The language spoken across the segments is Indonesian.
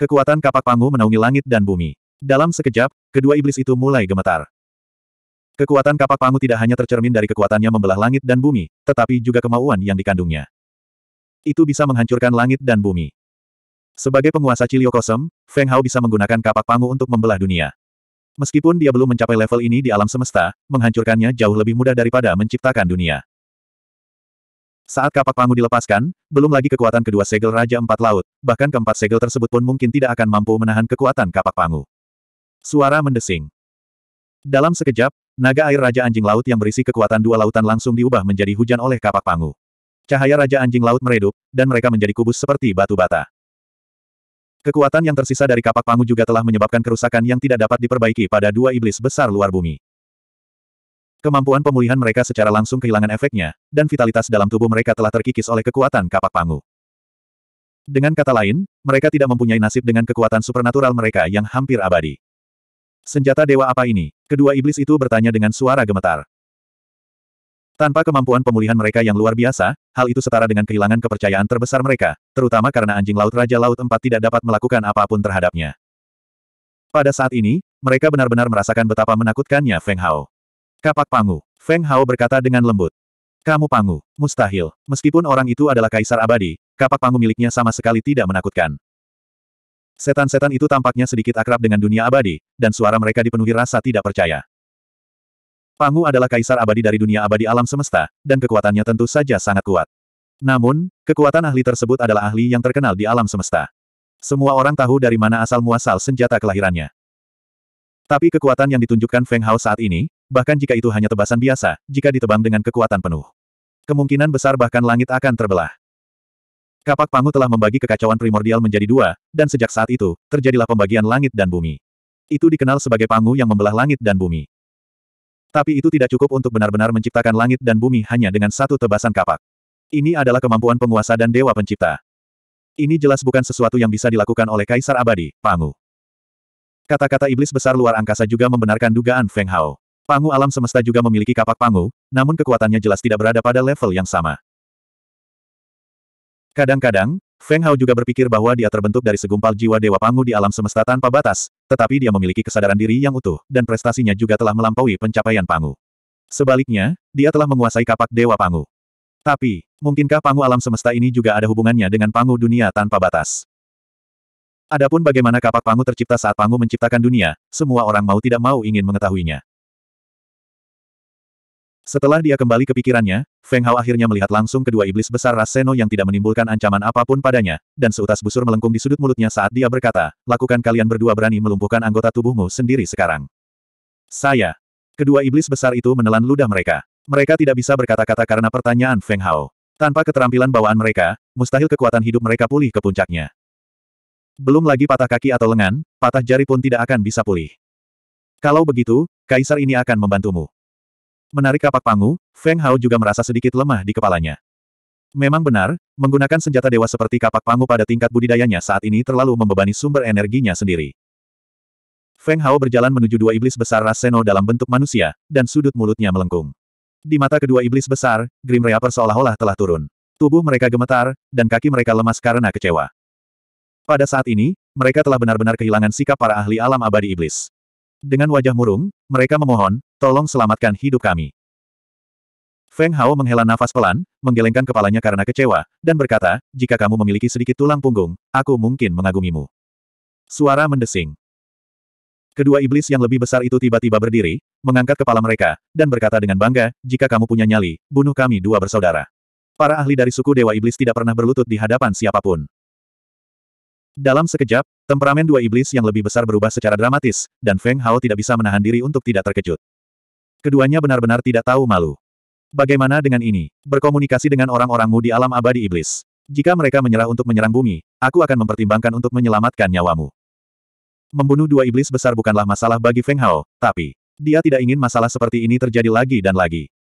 Kekuatan kapak pangu menaungi langit dan bumi. Dalam sekejap, kedua iblis itu mulai gemetar. Kekuatan kapak pangu tidak hanya tercermin dari kekuatannya membelah langit dan bumi, tetapi juga kemauan yang dikandungnya. Itu bisa menghancurkan langit dan bumi. Sebagai penguasa Ciliokosem, Feng Hao bisa menggunakan kapak pangu untuk membelah dunia. Meskipun dia belum mencapai level ini di alam semesta, menghancurkannya jauh lebih mudah daripada menciptakan dunia. Saat kapak pangu dilepaskan, belum lagi kekuatan kedua segel Raja Empat Laut, bahkan keempat segel tersebut pun mungkin tidak akan mampu menahan kekuatan kapak pangu. Suara mendesing. Dalam sekejap, naga air Raja Anjing Laut yang berisi kekuatan dua lautan langsung diubah menjadi hujan oleh kapak pangu. Cahaya Raja Anjing Laut meredup, dan mereka menjadi kubus seperti batu bata. Kekuatan yang tersisa dari kapak pangu juga telah menyebabkan kerusakan yang tidak dapat diperbaiki pada dua iblis besar luar bumi. Kemampuan pemulihan mereka secara langsung kehilangan efeknya, dan vitalitas dalam tubuh mereka telah terkikis oleh kekuatan kapak pangu. Dengan kata lain, mereka tidak mempunyai nasib dengan kekuatan supernatural mereka yang hampir abadi. Senjata dewa apa ini? Kedua iblis itu bertanya dengan suara gemetar. Tanpa kemampuan pemulihan mereka yang luar biasa, hal itu setara dengan kehilangan kepercayaan terbesar mereka, terutama karena anjing laut Raja Laut Empat tidak dapat melakukan apapun terhadapnya. Pada saat ini, mereka benar-benar merasakan betapa menakutkannya Feng Hao. Kapak Pangu. Feng Hao berkata dengan lembut. Kamu Pangu, mustahil. Meskipun orang itu adalah kaisar abadi, kapak Pangu miliknya sama sekali tidak menakutkan. Setan-setan itu tampaknya sedikit akrab dengan dunia abadi, dan suara mereka dipenuhi rasa tidak percaya. Pangu adalah kaisar abadi dari dunia abadi alam semesta, dan kekuatannya tentu saja sangat kuat. Namun, kekuatan ahli tersebut adalah ahli yang terkenal di alam semesta. Semua orang tahu dari mana asal-muasal senjata kelahirannya. Tapi kekuatan yang ditunjukkan Feng Hao saat ini, bahkan jika itu hanya tebasan biasa, jika ditebang dengan kekuatan penuh. Kemungkinan besar bahkan langit akan terbelah. Kapak Pangu telah membagi kekacauan primordial menjadi dua, dan sejak saat itu, terjadilah pembagian langit dan bumi. Itu dikenal sebagai Pangu yang membelah langit dan bumi. Tapi itu tidak cukup untuk benar-benar menciptakan langit dan bumi hanya dengan satu tebasan kapak. Ini adalah kemampuan penguasa dan dewa pencipta. Ini jelas bukan sesuatu yang bisa dilakukan oleh Kaisar Abadi, Pangu. Kata-kata iblis besar luar angkasa juga membenarkan dugaan Feng Hao. Pangu alam semesta juga memiliki kapak pangu, namun kekuatannya jelas tidak berada pada level yang sama. Kadang-kadang, Feng Hao juga berpikir bahwa dia terbentuk dari segumpal jiwa Dewa Pangu di alam semesta tanpa batas, tetapi dia memiliki kesadaran diri yang utuh, dan prestasinya juga telah melampaui pencapaian Pangu. Sebaliknya, dia telah menguasai kapak Dewa Pangu. Tapi, mungkinkah Pangu alam semesta ini juga ada hubungannya dengan Pangu dunia tanpa batas? Adapun bagaimana kapak Pangu tercipta saat Pangu menciptakan dunia, semua orang mau tidak mau ingin mengetahuinya. Setelah dia kembali ke pikirannya, Feng Hao akhirnya melihat langsung kedua iblis besar ras Seno yang tidak menimbulkan ancaman apapun padanya, dan seutas busur melengkung di sudut mulutnya saat dia berkata, lakukan kalian berdua berani melumpuhkan anggota tubuhmu sendiri sekarang. Saya. Kedua iblis besar itu menelan ludah mereka. Mereka tidak bisa berkata-kata karena pertanyaan Feng Hao. Tanpa keterampilan bawaan mereka, mustahil kekuatan hidup mereka pulih ke puncaknya. Belum lagi patah kaki atau lengan, patah jari pun tidak akan bisa pulih. Kalau begitu, kaisar ini akan membantumu. Menarik kapak pangu, Feng Hao juga merasa sedikit lemah di kepalanya. Memang benar, menggunakan senjata dewa seperti kapak pangu pada tingkat budidayanya saat ini terlalu membebani sumber energinya sendiri. Feng Hao berjalan menuju dua iblis besar Raseno dalam bentuk manusia, dan sudut mulutnya melengkung. Di mata kedua iblis besar, Grim Reaper seolah-olah telah turun. Tubuh mereka gemetar, dan kaki mereka lemas karena kecewa. Pada saat ini, mereka telah benar-benar kehilangan sikap para ahli alam abadi iblis. Dengan wajah murung, mereka memohon, Tolong selamatkan hidup kami. Feng Hao menghela nafas pelan, menggelengkan kepalanya karena kecewa, dan berkata, jika kamu memiliki sedikit tulang punggung, aku mungkin mengagumimu. Suara mendesing. Kedua iblis yang lebih besar itu tiba-tiba berdiri, mengangkat kepala mereka, dan berkata dengan bangga, jika kamu punya nyali, bunuh kami dua bersaudara. Para ahli dari suku Dewa Iblis tidak pernah berlutut di hadapan siapapun. Dalam sekejap, temperamen dua iblis yang lebih besar berubah secara dramatis, dan Feng Hao tidak bisa menahan diri untuk tidak terkejut. Keduanya benar-benar tidak tahu malu. Bagaimana dengan ini? Berkomunikasi dengan orang-orangmu di alam abadi iblis. Jika mereka menyerah untuk menyerang bumi, aku akan mempertimbangkan untuk menyelamatkan nyawamu. Membunuh dua iblis besar bukanlah masalah bagi Feng Hao, tapi dia tidak ingin masalah seperti ini terjadi lagi dan lagi.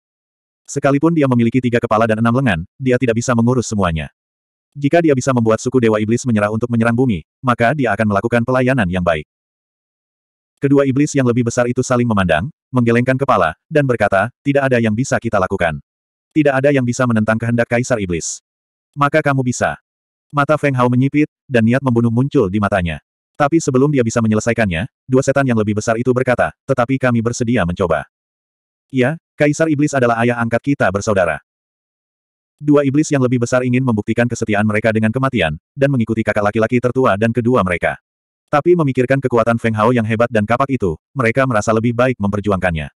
Sekalipun dia memiliki tiga kepala dan enam lengan, dia tidak bisa mengurus semuanya. Jika dia bisa membuat suku Dewa Iblis menyerah untuk menyerang bumi, maka dia akan melakukan pelayanan yang baik. Kedua iblis yang lebih besar itu saling memandang, menggelengkan kepala, dan berkata, tidak ada yang bisa kita lakukan. Tidak ada yang bisa menentang kehendak Kaisar Iblis. Maka kamu bisa. Mata Feng Hao menyipit, dan niat membunuh muncul di matanya. Tapi sebelum dia bisa menyelesaikannya, dua setan yang lebih besar itu berkata, tetapi kami bersedia mencoba. Ya, Kaisar Iblis adalah ayah angkat kita bersaudara. Dua iblis yang lebih besar ingin membuktikan kesetiaan mereka dengan kematian, dan mengikuti kakak laki-laki tertua dan kedua mereka. Tapi memikirkan kekuatan Feng Hao yang hebat dan kapak itu, mereka merasa lebih baik memperjuangkannya.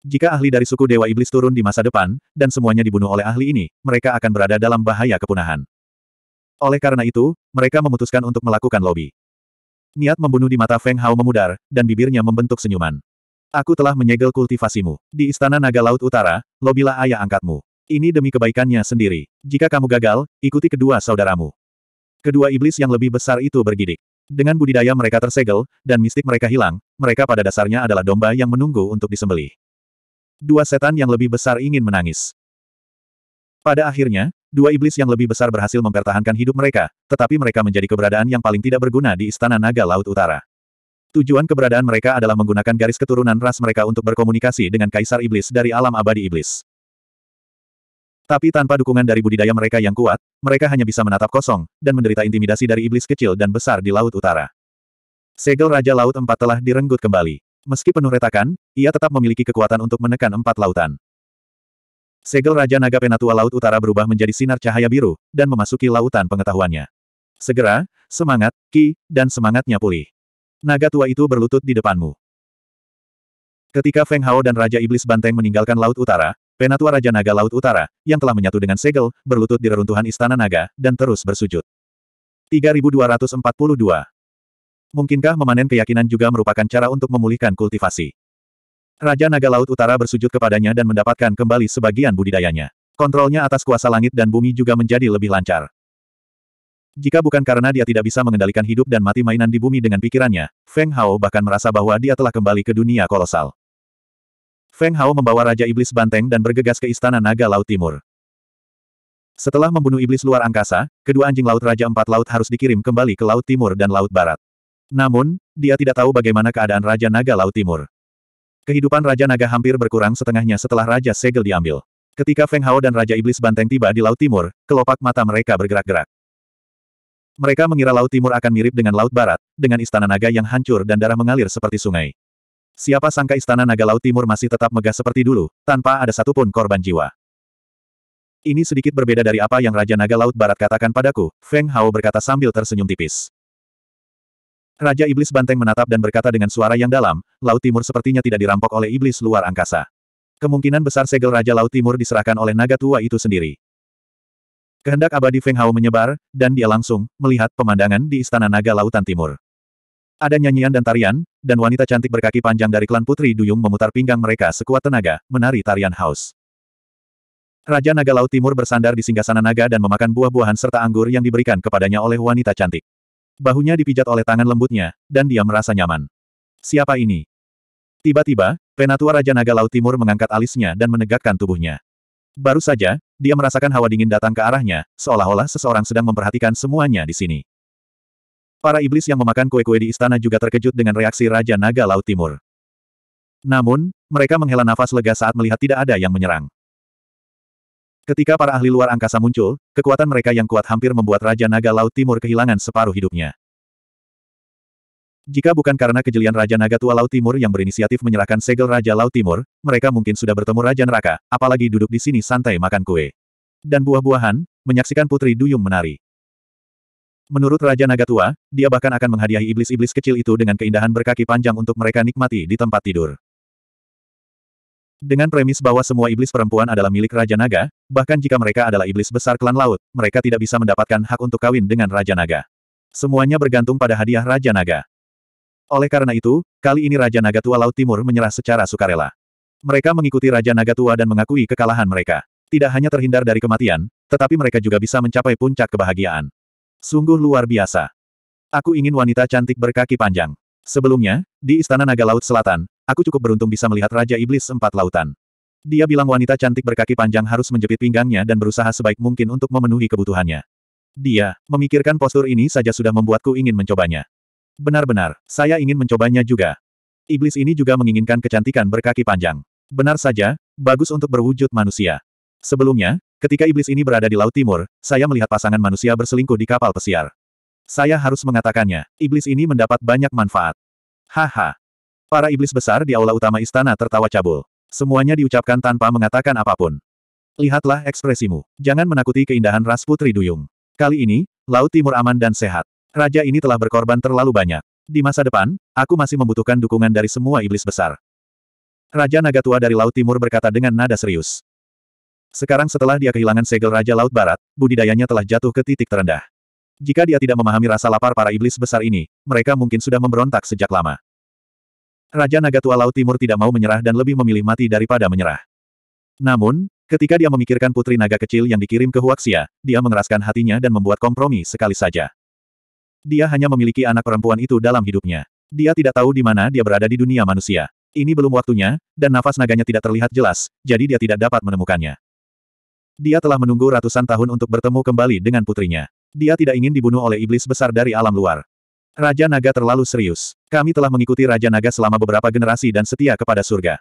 Jika ahli dari suku Dewa Iblis turun di masa depan, dan semuanya dibunuh oleh ahli ini, mereka akan berada dalam bahaya kepunahan. Oleh karena itu, mereka memutuskan untuk melakukan lobi. Niat membunuh di mata Feng Hao memudar, dan bibirnya membentuk senyuman. Aku telah menyegel kultivasimu. Di Istana Naga Laut Utara, lobilah ayah angkatmu. Ini demi kebaikannya sendiri. Jika kamu gagal, ikuti kedua saudaramu. Kedua iblis yang lebih besar itu bergidik. Dengan budidaya mereka tersegel, dan mistik mereka hilang, mereka pada dasarnya adalah domba yang menunggu untuk disembelih. Dua setan yang lebih besar ingin menangis. Pada akhirnya, dua iblis yang lebih besar berhasil mempertahankan hidup mereka, tetapi mereka menjadi keberadaan yang paling tidak berguna di Istana Naga Laut Utara. Tujuan keberadaan mereka adalah menggunakan garis keturunan ras mereka untuk berkomunikasi dengan Kaisar Iblis dari alam abadi Iblis. Tapi tanpa dukungan dari budidaya mereka yang kuat, mereka hanya bisa menatap kosong, dan menderita intimidasi dari iblis kecil dan besar di Laut Utara. Segel Raja Laut Empat telah direnggut kembali. Meski penuh retakan, ia tetap memiliki kekuatan untuk menekan empat lautan. Segel Raja Naga Penatua Laut Utara berubah menjadi sinar cahaya biru, dan memasuki lautan pengetahuannya. Segera, semangat, ki, dan semangatnya pulih. Naga tua itu berlutut di depanmu. Ketika Feng Hao dan Raja Iblis Banteng meninggalkan Laut Utara, Penatua Raja Naga Laut Utara, yang telah menyatu dengan segel, berlutut di reruntuhan Istana Naga, dan terus bersujud. 3242. Mungkinkah memanen keyakinan juga merupakan cara untuk memulihkan kultivasi? Raja Naga Laut Utara bersujud kepadanya dan mendapatkan kembali sebagian budidayanya. Kontrolnya atas kuasa langit dan bumi juga menjadi lebih lancar. Jika bukan karena dia tidak bisa mengendalikan hidup dan mati mainan di bumi dengan pikirannya, Feng Hao bahkan merasa bahwa dia telah kembali ke dunia kolosal. Feng Hao membawa Raja Iblis Banteng dan bergegas ke Istana Naga Laut Timur. Setelah membunuh iblis luar angkasa, kedua anjing laut Raja Empat Laut harus dikirim kembali ke Laut Timur dan Laut Barat. Namun, dia tidak tahu bagaimana keadaan Raja Naga Laut Timur. Kehidupan Raja Naga hampir berkurang setengahnya setelah Raja Segel diambil. Ketika Feng Hao dan Raja Iblis Banteng tiba di Laut Timur, kelopak mata mereka bergerak-gerak. Mereka mengira Laut Timur akan mirip dengan Laut Barat, dengan Istana Naga yang hancur dan darah mengalir seperti sungai. Siapa sangka istana naga laut timur masih tetap megah seperti dulu, tanpa ada satupun korban jiwa. Ini sedikit berbeda dari apa yang Raja Naga Laut Barat katakan padaku, Feng Hao berkata sambil tersenyum tipis. Raja Iblis Banteng menatap dan berkata dengan suara yang dalam, Laut Timur sepertinya tidak dirampok oleh iblis luar angkasa. Kemungkinan besar segel Raja Laut Timur diserahkan oleh naga tua itu sendiri. Kehendak abadi Feng Hao menyebar, dan dia langsung melihat pemandangan di Istana Naga Lautan Timur. Ada nyanyian dan tarian, dan wanita cantik berkaki panjang dari klan Putri Duyung memutar pinggang mereka sekuat tenaga, menari tarian haus. Raja Naga Laut Timur bersandar di singgasana naga dan memakan buah-buahan serta anggur yang diberikan kepadanya oleh wanita cantik. Bahunya dipijat oleh tangan lembutnya, dan dia merasa nyaman. Siapa ini? Tiba-tiba, Penatua Raja Naga Laut Timur mengangkat alisnya dan menegakkan tubuhnya. Baru saja, dia merasakan hawa dingin datang ke arahnya, seolah-olah seseorang sedang memperhatikan semuanya di sini. Para iblis yang memakan kue-kue di istana juga terkejut dengan reaksi Raja Naga Laut Timur. Namun, mereka menghela nafas lega saat melihat tidak ada yang menyerang. Ketika para ahli luar angkasa muncul, kekuatan mereka yang kuat hampir membuat Raja Naga Laut Timur kehilangan separuh hidupnya. Jika bukan karena kejelian Raja Naga Tua Laut Timur yang berinisiatif menyerahkan segel Raja Laut Timur, mereka mungkin sudah bertemu Raja Neraka, apalagi duduk di sini santai makan kue. Dan buah-buahan, menyaksikan Putri Duyung menari. Menurut Raja Naga Tua, dia bahkan akan menghadiahi iblis-iblis kecil itu dengan keindahan berkaki panjang untuk mereka nikmati di tempat tidur. Dengan premis bahwa semua iblis perempuan adalah milik Raja Naga, bahkan jika mereka adalah iblis besar klan laut, mereka tidak bisa mendapatkan hak untuk kawin dengan Raja Naga. Semuanya bergantung pada hadiah Raja Naga. Oleh karena itu, kali ini Raja Naga Tua Laut Timur menyerah secara sukarela. Mereka mengikuti Raja Naga Tua dan mengakui kekalahan mereka. Tidak hanya terhindar dari kematian, tetapi mereka juga bisa mencapai puncak kebahagiaan. Sungguh luar biasa. Aku ingin wanita cantik berkaki panjang. Sebelumnya, di Istana Naga Laut Selatan, aku cukup beruntung bisa melihat Raja Iblis Empat Lautan. Dia bilang wanita cantik berkaki panjang harus menjepit pinggangnya dan berusaha sebaik mungkin untuk memenuhi kebutuhannya. Dia, memikirkan postur ini saja sudah membuatku ingin mencobanya. Benar-benar, saya ingin mencobanya juga. Iblis ini juga menginginkan kecantikan berkaki panjang. Benar saja, bagus untuk berwujud manusia. Sebelumnya, Ketika iblis ini berada di Laut Timur, saya melihat pasangan manusia berselingkuh di kapal pesiar. Saya harus mengatakannya, iblis ini mendapat banyak manfaat. Haha. Para iblis besar di aula utama istana tertawa cabul. Semuanya diucapkan tanpa mengatakan apapun. Lihatlah ekspresimu. Jangan menakuti keindahan ras putri duyung. Kali ini, Laut Timur aman dan sehat. Raja ini telah berkorban terlalu banyak. Di masa depan, aku masih membutuhkan dukungan dari semua iblis besar. Raja Naga Tua dari Laut Timur berkata dengan nada serius. Sekarang setelah dia kehilangan segel Raja Laut Barat, budidayanya telah jatuh ke titik terendah. Jika dia tidak memahami rasa lapar para iblis besar ini, mereka mungkin sudah memberontak sejak lama. Raja Naga Tua Laut Timur tidak mau menyerah dan lebih memilih mati daripada menyerah. Namun, ketika dia memikirkan putri naga kecil yang dikirim ke Huaxia, dia mengeraskan hatinya dan membuat kompromi sekali saja. Dia hanya memiliki anak perempuan itu dalam hidupnya. Dia tidak tahu di mana dia berada di dunia manusia. Ini belum waktunya, dan nafas naganya tidak terlihat jelas, jadi dia tidak dapat menemukannya. Dia telah menunggu ratusan tahun untuk bertemu kembali dengan putrinya. Dia tidak ingin dibunuh oleh iblis besar dari alam luar. Raja Naga terlalu serius. Kami telah mengikuti Raja Naga selama beberapa generasi dan setia kepada surga.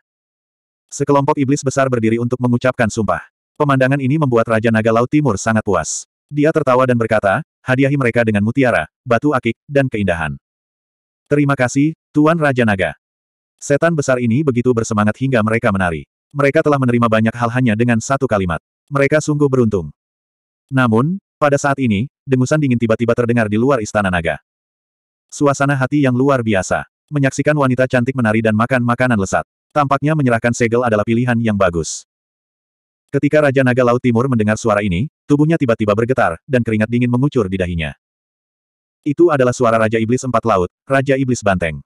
Sekelompok iblis besar berdiri untuk mengucapkan sumpah. Pemandangan ini membuat Raja Naga Laut Timur sangat puas. Dia tertawa dan berkata, hadiahi mereka dengan mutiara, batu akik, dan keindahan. Terima kasih, Tuan Raja Naga. Setan besar ini begitu bersemangat hingga mereka menari. Mereka telah menerima banyak hal hanya dengan satu kalimat. Mereka sungguh beruntung. Namun, pada saat ini, dengusan dingin tiba-tiba terdengar di luar istana naga. Suasana hati yang luar biasa. Menyaksikan wanita cantik menari dan makan makanan lesat. Tampaknya menyerahkan segel adalah pilihan yang bagus. Ketika Raja Naga Laut Timur mendengar suara ini, tubuhnya tiba-tiba bergetar, dan keringat dingin mengucur di dahinya. Itu adalah suara Raja Iblis Empat Laut, Raja Iblis Banteng.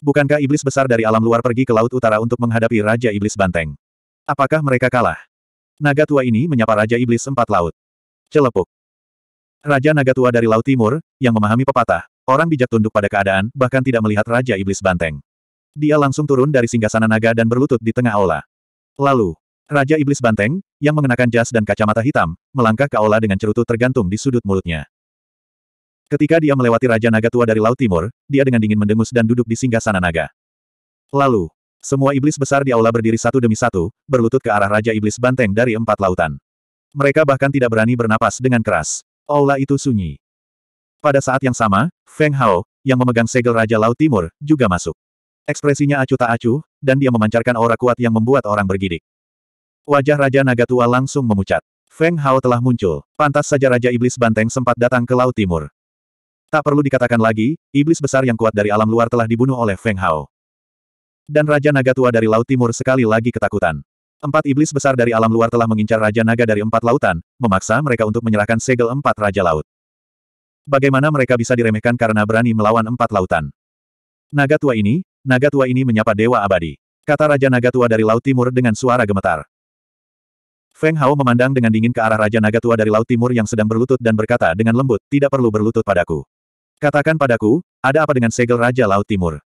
Bukankah iblis besar dari alam luar pergi ke Laut Utara untuk menghadapi Raja Iblis Banteng? Apakah mereka kalah? Naga tua ini menyapa Raja Iblis Empat Laut. Celepuk. Raja Naga tua dari Laut Timur, yang memahami pepatah, orang bijak tunduk pada keadaan, bahkan tidak melihat Raja Iblis Banteng. Dia langsung turun dari singgasana naga dan berlutut di tengah aula. Lalu, Raja Iblis Banteng, yang mengenakan jas dan kacamata hitam, melangkah ke aula dengan cerutu tergantung di sudut mulutnya. Ketika dia melewati Raja Naga Tua dari Laut Timur, dia dengan dingin mendengus dan duduk di singgah naga. Lalu, semua iblis besar di aula berdiri satu demi satu, berlutut ke arah Raja Iblis Banteng dari empat lautan. Mereka bahkan tidak berani bernapas dengan keras. Aula itu sunyi. Pada saat yang sama, Feng Hao, yang memegang segel Raja Laut Timur, juga masuk. Ekspresinya acuh tak acuh, dan dia memancarkan aura kuat yang membuat orang bergidik. Wajah Raja Naga Tua langsung memucat. Feng Hao telah muncul, pantas saja Raja Iblis Banteng sempat datang ke Laut Timur. Tak perlu dikatakan lagi, iblis besar yang kuat dari alam luar telah dibunuh oleh Feng Hao. Dan Raja Naga tua dari Laut Timur sekali lagi ketakutan. Empat iblis besar dari alam luar telah mengincar Raja Naga dari empat lautan, memaksa mereka untuk menyerahkan segel empat Raja Laut. Bagaimana mereka bisa diremehkan karena berani melawan empat lautan? Naga tua ini, naga tua ini menyapa Dewa Abadi. Kata Raja Naga tua dari Laut Timur dengan suara gemetar. Feng Hao memandang dengan dingin ke arah Raja Naga tua dari Laut Timur yang sedang berlutut dan berkata dengan lembut, tidak perlu berlutut padaku. Katakan padaku, ada apa dengan segel Raja Laut Timur?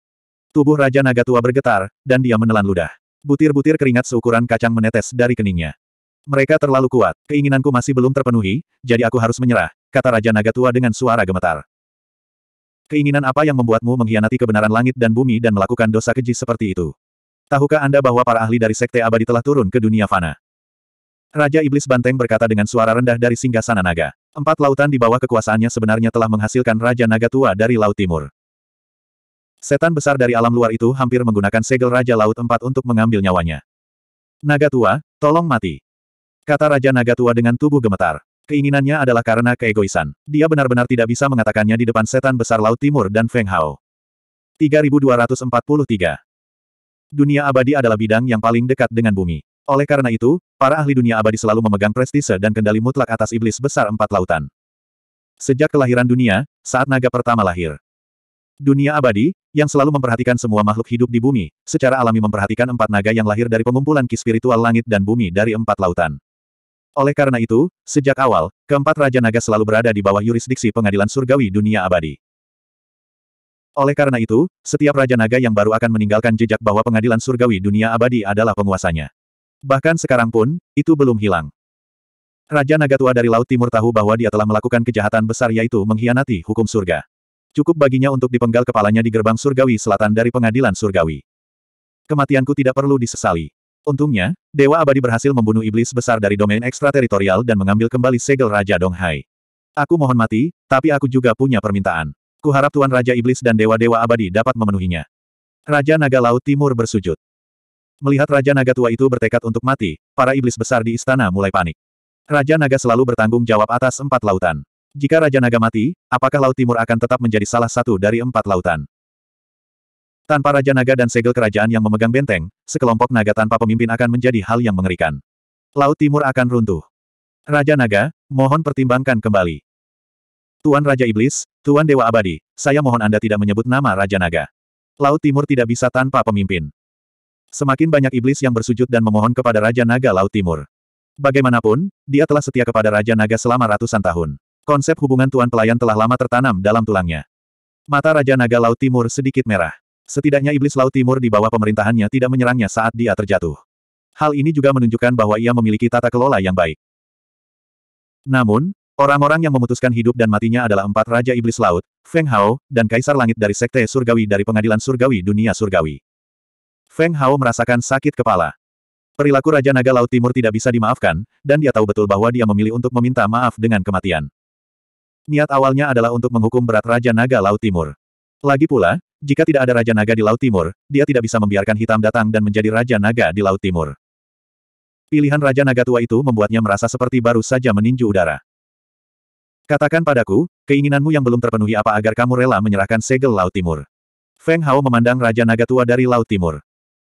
Tubuh Raja Naga Tua bergetar, dan dia menelan ludah. Butir-butir keringat seukuran kacang menetes dari keningnya. Mereka terlalu kuat, keinginanku masih belum terpenuhi, jadi aku harus menyerah, kata Raja Naga Tua dengan suara gemetar. Keinginan apa yang membuatmu mengkhianati kebenaran langit dan bumi dan melakukan dosa keji seperti itu? Tahukah Anda bahwa para ahli dari Sekte Abadi telah turun ke dunia fana? Raja Iblis Banteng berkata dengan suara rendah dari singgasana naga. Empat lautan di bawah kekuasaannya sebenarnya telah menghasilkan Raja Naga Tua dari Laut Timur. Setan besar dari alam luar itu hampir menggunakan segel Raja Laut Empat untuk mengambil nyawanya. Naga tua, tolong mati. Kata Raja Naga tua dengan tubuh gemetar. Keinginannya adalah karena keegoisan. Dia benar-benar tidak bisa mengatakannya di depan setan besar Laut Timur dan Feng Hao. 3243 Dunia abadi adalah bidang yang paling dekat dengan bumi. Oleh karena itu, para ahli dunia abadi selalu memegang prestise dan kendali mutlak atas iblis besar empat lautan. Sejak kelahiran dunia, saat naga pertama lahir, Dunia abadi, yang selalu memperhatikan semua makhluk hidup di bumi, secara alami memperhatikan empat naga yang lahir dari pengumpulan ki spiritual langit dan bumi dari empat lautan. Oleh karena itu, sejak awal, keempat Raja Naga selalu berada di bawah yurisdiksi pengadilan surgawi dunia abadi. Oleh karena itu, setiap Raja Naga yang baru akan meninggalkan jejak bahwa pengadilan surgawi dunia abadi adalah penguasanya. Bahkan sekarang pun, itu belum hilang. Raja Naga tua dari Laut Timur tahu bahwa dia telah melakukan kejahatan besar yaitu mengkhianati hukum surga. Cukup baginya untuk dipenggal kepalanya di gerbang surgawi selatan dari pengadilan surgawi. Kematianku tidak perlu disesali. Untungnya, Dewa Abadi berhasil membunuh iblis besar dari domain ekstrateritorial dan mengambil kembali segel Raja Donghai. Aku mohon mati, tapi aku juga punya permintaan. Kuharap Tuan Raja Iblis dan Dewa-Dewa Abadi dapat memenuhinya. Raja Naga Laut Timur bersujud. Melihat Raja Naga tua itu bertekad untuk mati, para iblis besar di istana mulai panik. Raja Naga selalu bertanggung jawab atas empat lautan. Jika Raja Naga mati, apakah Laut Timur akan tetap menjadi salah satu dari empat lautan? Tanpa Raja Naga dan segel kerajaan yang memegang benteng, sekelompok naga tanpa pemimpin akan menjadi hal yang mengerikan. Laut Timur akan runtuh. Raja Naga, mohon pertimbangkan kembali. Tuan Raja Iblis, Tuan Dewa Abadi, saya mohon Anda tidak menyebut nama Raja Naga. Laut Timur tidak bisa tanpa pemimpin. Semakin banyak iblis yang bersujud dan memohon kepada Raja Naga Laut Timur. Bagaimanapun, dia telah setia kepada Raja Naga selama ratusan tahun. Konsep hubungan tuan pelayan telah lama tertanam dalam tulangnya. Mata Raja Naga Laut Timur sedikit merah. Setidaknya iblis Laut Timur di bawah pemerintahannya tidak menyerangnya saat dia terjatuh. Hal ini juga menunjukkan bahwa ia memiliki tata kelola yang baik. Namun, orang-orang yang memutuskan hidup dan matinya adalah empat Raja Iblis Laut, Feng Hao, dan Kaisar Langit dari Sekte Surgawi dari Pengadilan Surgawi Dunia Surgawi. Feng Hao merasakan sakit kepala. Perilaku Raja Naga Laut Timur tidak bisa dimaafkan, dan dia tahu betul bahwa dia memilih untuk meminta maaf dengan kematian niat awalnya adalah untuk menghukum berat Raja Naga Laut Timur. Lagi pula, jika tidak ada Raja Naga di Laut Timur, dia tidak bisa membiarkan hitam datang dan menjadi Raja Naga di Laut Timur. Pilihan Raja Naga tua itu membuatnya merasa seperti baru saja meninju udara. Katakan padaku, keinginanmu yang belum terpenuhi apa agar kamu rela menyerahkan segel Laut Timur. Feng Hao memandang Raja Naga tua dari Laut Timur.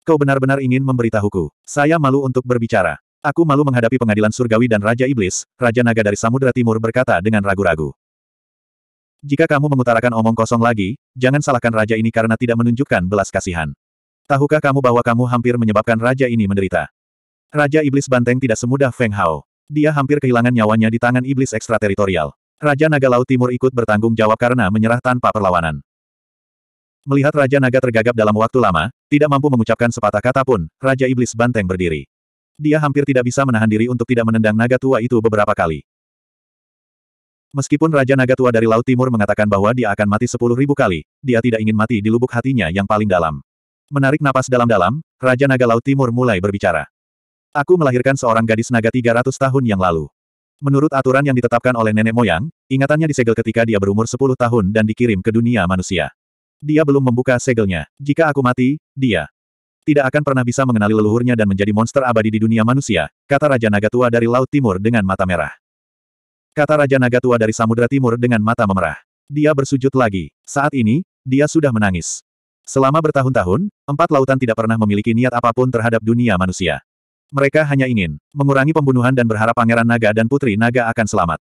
Kau benar-benar ingin memberitahuku. Saya malu untuk berbicara. Aku malu menghadapi pengadilan surgawi dan Raja Iblis, Raja Naga dari Samudera Timur berkata dengan ragu-ragu. Jika kamu mengutarakan omong kosong lagi, jangan salahkan raja ini karena tidak menunjukkan belas kasihan. Tahukah kamu bahwa kamu hampir menyebabkan raja ini menderita? Raja Iblis Banteng tidak semudah Feng Hao. Dia hampir kehilangan nyawanya di tangan Iblis ekstrateritorial. Raja Naga Laut Timur ikut bertanggung jawab karena menyerah tanpa perlawanan. Melihat Raja Naga tergagap dalam waktu lama, tidak mampu mengucapkan sepatah kata pun, Raja Iblis Banteng berdiri. Dia hampir tidak bisa menahan diri untuk tidak menendang naga tua itu beberapa kali. Meskipun Raja Naga Tua dari Laut Timur mengatakan bahwa dia akan mati sepuluh ribu kali, dia tidak ingin mati di lubuk hatinya yang paling dalam. Menarik napas dalam-dalam, Raja Naga Laut Timur mulai berbicara. Aku melahirkan seorang gadis naga 300 tahun yang lalu. Menurut aturan yang ditetapkan oleh nenek moyang, ingatannya disegel ketika dia berumur 10 tahun dan dikirim ke dunia manusia. Dia belum membuka segelnya. Jika aku mati, dia tidak akan pernah bisa mengenali leluhurnya dan menjadi monster abadi di dunia manusia, kata Raja Naga Tua dari Laut Timur dengan mata merah. Kata Raja Naga Tua dari Samudra Timur dengan mata memerah. Dia bersujud lagi. Saat ini, dia sudah menangis. Selama bertahun-tahun, empat lautan tidak pernah memiliki niat apapun terhadap dunia manusia. Mereka hanya ingin mengurangi pembunuhan dan berharap Pangeran Naga dan Putri Naga akan selamat.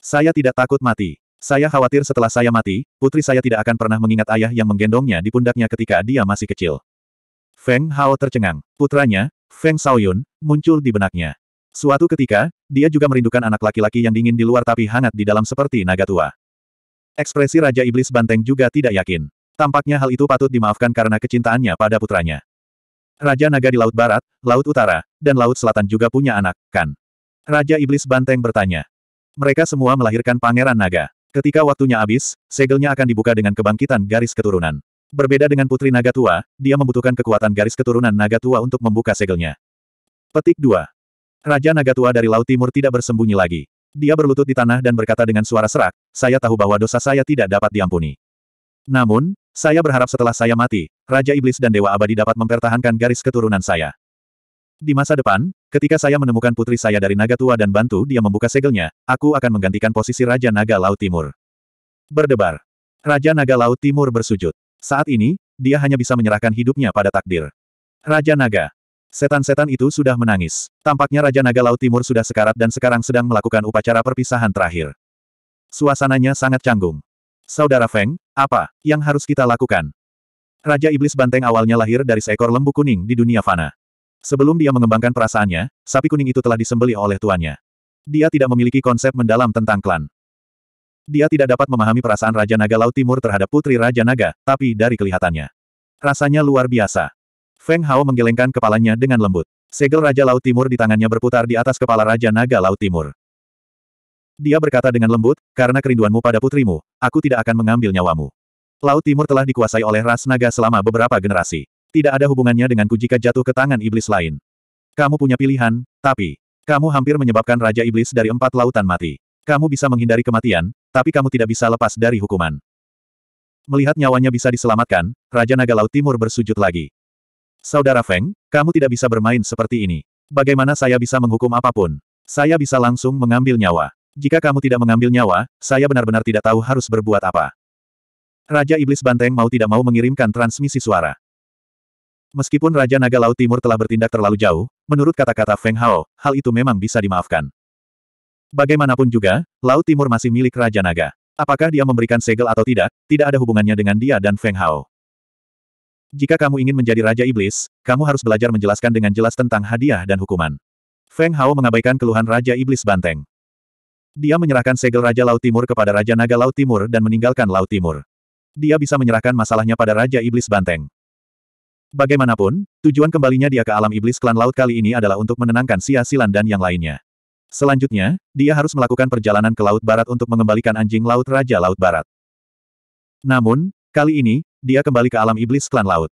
Saya tidak takut mati. Saya khawatir setelah saya mati, putri saya tidak akan pernah mengingat ayah yang menggendongnya di pundaknya ketika dia masih kecil. Feng Hao tercengang. Putranya, Feng Shaoyun, muncul di benaknya. Suatu ketika, dia juga merindukan anak laki-laki yang dingin di luar tapi hangat di dalam seperti naga tua. Ekspresi Raja Iblis Banteng juga tidak yakin. Tampaknya hal itu patut dimaafkan karena kecintaannya pada putranya. Raja Naga di Laut Barat, Laut Utara, dan Laut Selatan juga punya anak, kan? Raja Iblis Banteng bertanya. Mereka semua melahirkan Pangeran Naga. Ketika waktunya habis, segelnya akan dibuka dengan kebangkitan garis keturunan. Berbeda dengan Putri Naga Tua, dia membutuhkan kekuatan garis keturunan Naga Tua untuk membuka segelnya. Petik 2. Raja naga tua dari Laut Timur tidak bersembunyi lagi. Dia berlutut di tanah dan berkata dengan suara serak, saya tahu bahwa dosa saya tidak dapat diampuni. Namun, saya berharap setelah saya mati, Raja Iblis dan Dewa Abadi dapat mempertahankan garis keturunan saya. Di masa depan, ketika saya menemukan putri saya dari naga tua dan bantu dia membuka segelnya, aku akan menggantikan posisi Raja Naga Laut Timur. Berdebar. Raja Naga Laut Timur bersujud. Saat ini, dia hanya bisa menyerahkan hidupnya pada takdir. Raja Naga, Setan-setan itu sudah menangis. Tampaknya Raja Naga Laut Timur sudah sekarat dan sekarang sedang melakukan upacara perpisahan terakhir. Suasananya sangat canggung. Saudara Feng, apa yang harus kita lakukan? Raja Iblis Banteng awalnya lahir dari seekor lembu kuning di dunia fana. Sebelum dia mengembangkan perasaannya, sapi kuning itu telah disembeli oleh tuannya. Dia tidak memiliki konsep mendalam tentang klan. Dia tidak dapat memahami perasaan Raja Naga Laut Timur terhadap Putri Raja Naga, tapi dari kelihatannya. Rasanya luar biasa. Feng Hao menggelengkan kepalanya dengan lembut. Segel Raja Laut Timur di tangannya berputar di atas kepala Raja Naga Laut Timur. Dia berkata dengan lembut, karena kerinduanmu pada putrimu, aku tidak akan mengambil nyawamu. Laut Timur telah dikuasai oleh ras naga selama beberapa generasi. Tidak ada hubungannya denganku jika jatuh ke tangan iblis lain. Kamu punya pilihan, tapi, kamu hampir menyebabkan Raja Iblis dari empat lautan mati. Kamu bisa menghindari kematian, tapi kamu tidak bisa lepas dari hukuman. Melihat nyawanya bisa diselamatkan, Raja Naga Laut Timur bersujud lagi. Saudara Feng, kamu tidak bisa bermain seperti ini. Bagaimana saya bisa menghukum apapun? Saya bisa langsung mengambil nyawa. Jika kamu tidak mengambil nyawa, saya benar-benar tidak tahu harus berbuat apa. Raja Iblis Banteng mau tidak mau mengirimkan transmisi suara. Meskipun Raja Naga Laut Timur telah bertindak terlalu jauh, menurut kata-kata Feng Hao, hal itu memang bisa dimaafkan. Bagaimanapun juga, Laut Timur masih milik Raja Naga. Apakah dia memberikan segel atau tidak, tidak ada hubungannya dengan dia dan Feng Hao. Jika kamu ingin menjadi Raja Iblis, kamu harus belajar menjelaskan dengan jelas tentang hadiah dan hukuman. Feng Hao mengabaikan keluhan Raja Iblis Banteng. Dia menyerahkan segel Raja Laut Timur kepada Raja Naga Laut Timur dan meninggalkan Laut Timur. Dia bisa menyerahkan masalahnya pada Raja Iblis Banteng. Bagaimanapun, tujuan kembalinya dia ke alam iblis klan laut kali ini adalah untuk menenangkan Sia Silan dan yang lainnya. Selanjutnya, dia harus melakukan perjalanan ke Laut Barat untuk mengembalikan anjing Laut Raja Laut Barat. Namun, kali ini, dia kembali ke alam iblis klan laut.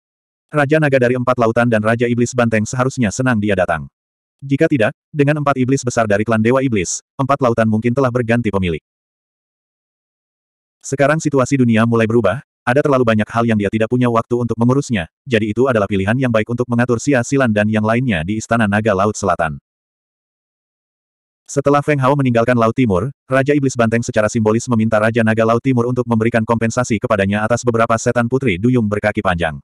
Raja naga dari empat lautan dan Raja Iblis Banteng seharusnya senang dia datang. Jika tidak, dengan empat iblis besar dari klan Dewa Iblis, empat lautan mungkin telah berganti pemilik. Sekarang situasi dunia mulai berubah, ada terlalu banyak hal yang dia tidak punya waktu untuk mengurusnya, jadi itu adalah pilihan yang baik untuk mengatur Sia Silan dan yang lainnya di Istana Naga Laut Selatan. Setelah Feng Hao meninggalkan Laut Timur, Raja Iblis Banteng secara simbolis meminta Raja Naga Laut Timur untuk memberikan kompensasi kepadanya atas beberapa setan putri duyung berkaki panjang.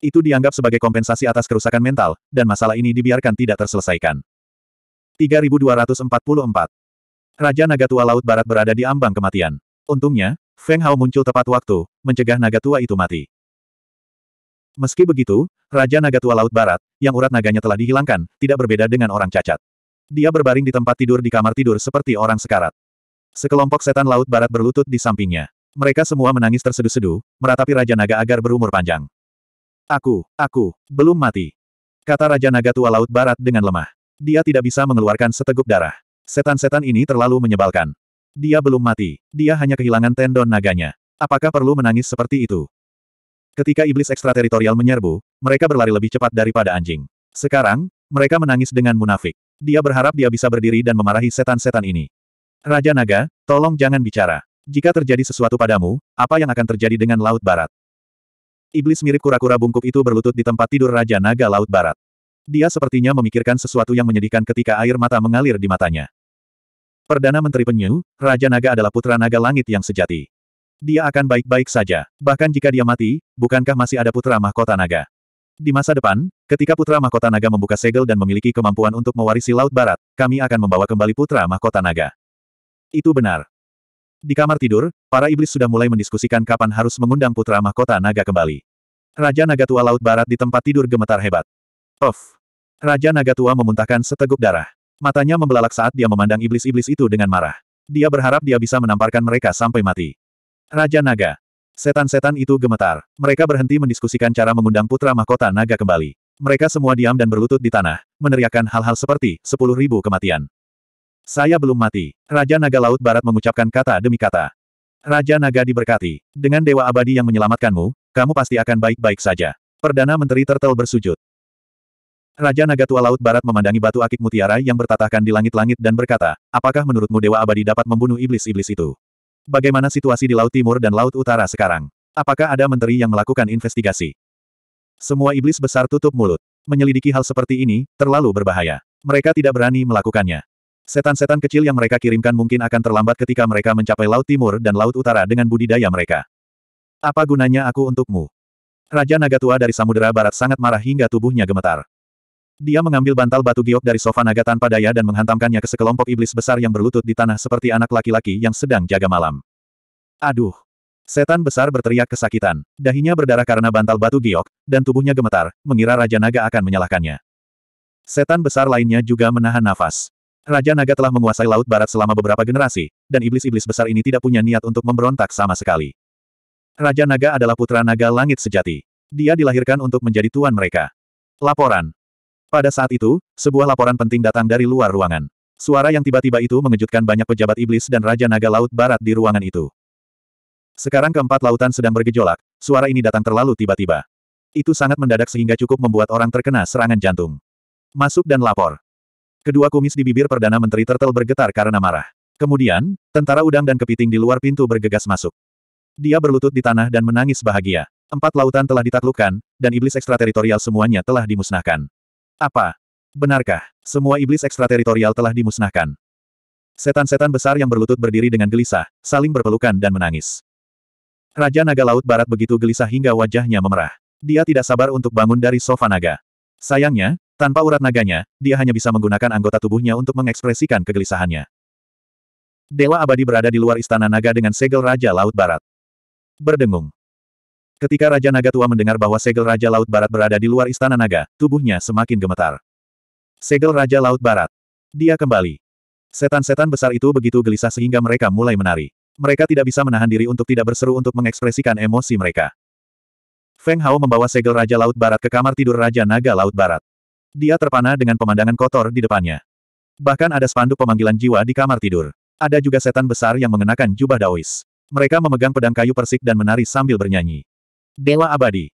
Itu dianggap sebagai kompensasi atas kerusakan mental, dan masalah ini dibiarkan tidak terselesaikan. 3244 Raja Naga Tua Laut Barat berada di ambang kematian. Untungnya, Feng Hao muncul tepat waktu, mencegah naga tua itu mati. Meski begitu, Raja Naga Tua Laut Barat, yang urat naganya telah dihilangkan, tidak berbeda dengan orang cacat. Dia berbaring di tempat tidur di kamar tidur seperti orang sekarat. Sekelompok setan laut barat berlutut di sampingnya. Mereka semua menangis terseduh-seduh, meratapi Raja Naga agar berumur panjang. Aku, aku, belum mati. Kata Raja Naga tua laut barat dengan lemah. Dia tidak bisa mengeluarkan seteguk darah. Setan-setan ini terlalu menyebalkan. Dia belum mati. Dia hanya kehilangan tendon naganya. Apakah perlu menangis seperti itu? Ketika iblis ekstrateritorial menyerbu, mereka berlari lebih cepat daripada anjing. Sekarang, mereka menangis dengan munafik. Dia berharap dia bisa berdiri dan memarahi setan-setan ini. Raja Naga, tolong jangan bicara. Jika terjadi sesuatu padamu, apa yang akan terjadi dengan Laut Barat? Iblis mirip kura-kura bungkuk itu berlutut di tempat tidur Raja Naga Laut Barat. Dia sepertinya memikirkan sesuatu yang menyedihkan ketika air mata mengalir di matanya. Perdana Menteri Penyu, Raja Naga adalah putra naga langit yang sejati. Dia akan baik-baik saja. Bahkan jika dia mati, bukankah masih ada putra mahkota naga? Di masa depan, ketika Putra Mahkota Naga membuka segel dan memiliki kemampuan untuk mewarisi Laut Barat, kami akan membawa kembali Putra Mahkota Naga. Itu benar. Di kamar tidur, para iblis sudah mulai mendiskusikan kapan harus mengundang Putra Mahkota Naga kembali. Raja Naga Tua Laut Barat di tempat tidur gemetar hebat. Of! Raja Naga Tua memuntahkan seteguk darah. Matanya membelalak saat dia memandang iblis-iblis itu dengan marah. Dia berharap dia bisa menamparkan mereka sampai mati. Raja Naga, Setan-setan itu gemetar. Mereka berhenti mendiskusikan cara mengundang putra mahkota naga kembali. Mereka semua diam dan berlutut di tanah, meneriakkan hal-hal seperti, sepuluh ribu kematian. Saya belum mati. Raja Naga Laut Barat mengucapkan kata demi kata. Raja Naga diberkati. Dengan Dewa Abadi yang menyelamatkanmu, kamu pasti akan baik-baik saja. Perdana Menteri Turtle bersujud. Raja Naga Tua Laut Barat memandangi batu akik mutiara yang bertatahkan di langit-langit dan berkata, apakah menurutmu Dewa Abadi dapat membunuh iblis-iblis itu? Bagaimana situasi di Laut Timur dan Laut Utara sekarang? Apakah ada menteri yang melakukan investigasi? Semua iblis besar tutup mulut. Menyelidiki hal seperti ini, terlalu berbahaya. Mereka tidak berani melakukannya. Setan-setan kecil yang mereka kirimkan mungkin akan terlambat ketika mereka mencapai Laut Timur dan Laut Utara dengan budidaya mereka. Apa gunanya aku untukmu? Raja Naga Tua dari Samudera Barat sangat marah hingga tubuhnya gemetar. Dia mengambil bantal batu giok dari sofa naga tanpa daya dan menghantamkannya ke sekelompok iblis besar yang berlutut di tanah seperti anak laki-laki yang sedang jaga malam. Aduh! Setan besar berteriak kesakitan. Dahinya berdarah karena bantal batu giok, dan tubuhnya gemetar, mengira Raja Naga akan menyalahkannya. Setan besar lainnya juga menahan nafas. Raja Naga telah menguasai Laut Barat selama beberapa generasi, dan iblis-iblis besar ini tidak punya niat untuk memberontak sama sekali. Raja Naga adalah putra Naga Langit Sejati. Dia dilahirkan untuk menjadi tuan mereka. Laporan pada saat itu, sebuah laporan penting datang dari luar ruangan. Suara yang tiba-tiba itu mengejutkan banyak pejabat iblis dan Raja Naga Laut Barat di ruangan itu. Sekarang keempat lautan sedang bergejolak, suara ini datang terlalu tiba-tiba. Itu sangat mendadak sehingga cukup membuat orang terkena serangan jantung. Masuk dan lapor. Kedua kumis di bibir Perdana Menteri Turtle bergetar karena marah. Kemudian, tentara udang dan kepiting di luar pintu bergegas masuk. Dia berlutut di tanah dan menangis bahagia. Empat lautan telah ditaklukkan, dan iblis ekstrateritorial semuanya telah dimusnahkan. Apa? Benarkah, semua iblis ekstrateritorial telah dimusnahkan? Setan-setan besar yang berlutut berdiri dengan gelisah, saling berpelukan dan menangis. Raja Naga Laut Barat begitu gelisah hingga wajahnya memerah. Dia tidak sabar untuk bangun dari sofa naga. Sayangnya, tanpa urat naganya, dia hanya bisa menggunakan anggota tubuhnya untuk mengekspresikan kegelisahannya. Dewa abadi berada di luar istana naga dengan segel Raja Laut Barat. Berdengung. Ketika Raja Naga Tua mendengar bahwa segel Raja Laut Barat berada di luar Istana Naga, tubuhnya semakin gemetar. Segel Raja Laut Barat. Dia kembali. Setan-setan besar itu begitu gelisah sehingga mereka mulai menari. Mereka tidak bisa menahan diri untuk tidak berseru untuk mengekspresikan emosi mereka. Feng Hao membawa segel Raja Laut Barat ke kamar tidur Raja Naga Laut Barat. Dia terpana dengan pemandangan kotor di depannya. Bahkan ada spanduk pemanggilan jiwa di kamar tidur. Ada juga setan besar yang mengenakan jubah daois. Mereka memegang pedang kayu persik dan menari sambil bernyanyi. Dewa Abadi.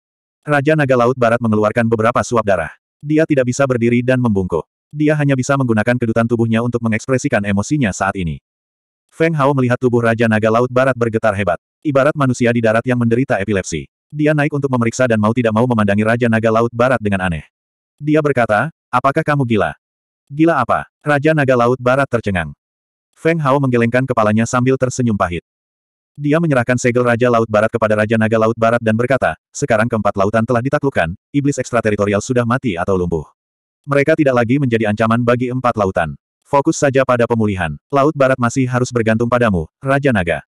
Raja Naga Laut Barat mengeluarkan beberapa suap darah. Dia tidak bisa berdiri dan membungkuk. Dia hanya bisa menggunakan kedutan tubuhnya untuk mengekspresikan emosinya saat ini. Feng Hao melihat tubuh Raja Naga Laut Barat bergetar hebat. Ibarat manusia di darat yang menderita epilepsi. Dia naik untuk memeriksa dan mau tidak mau memandangi Raja Naga Laut Barat dengan aneh. Dia berkata, apakah kamu gila? Gila apa? Raja Naga Laut Barat tercengang. Feng Hao menggelengkan kepalanya sambil tersenyum pahit. Dia menyerahkan segel Raja Laut Barat kepada Raja Naga Laut Barat dan berkata, sekarang keempat lautan telah ditaklukkan, iblis ekstrateritorial sudah mati atau lumpuh. Mereka tidak lagi menjadi ancaman bagi empat lautan. Fokus saja pada pemulihan. Laut Barat masih harus bergantung padamu, Raja Naga.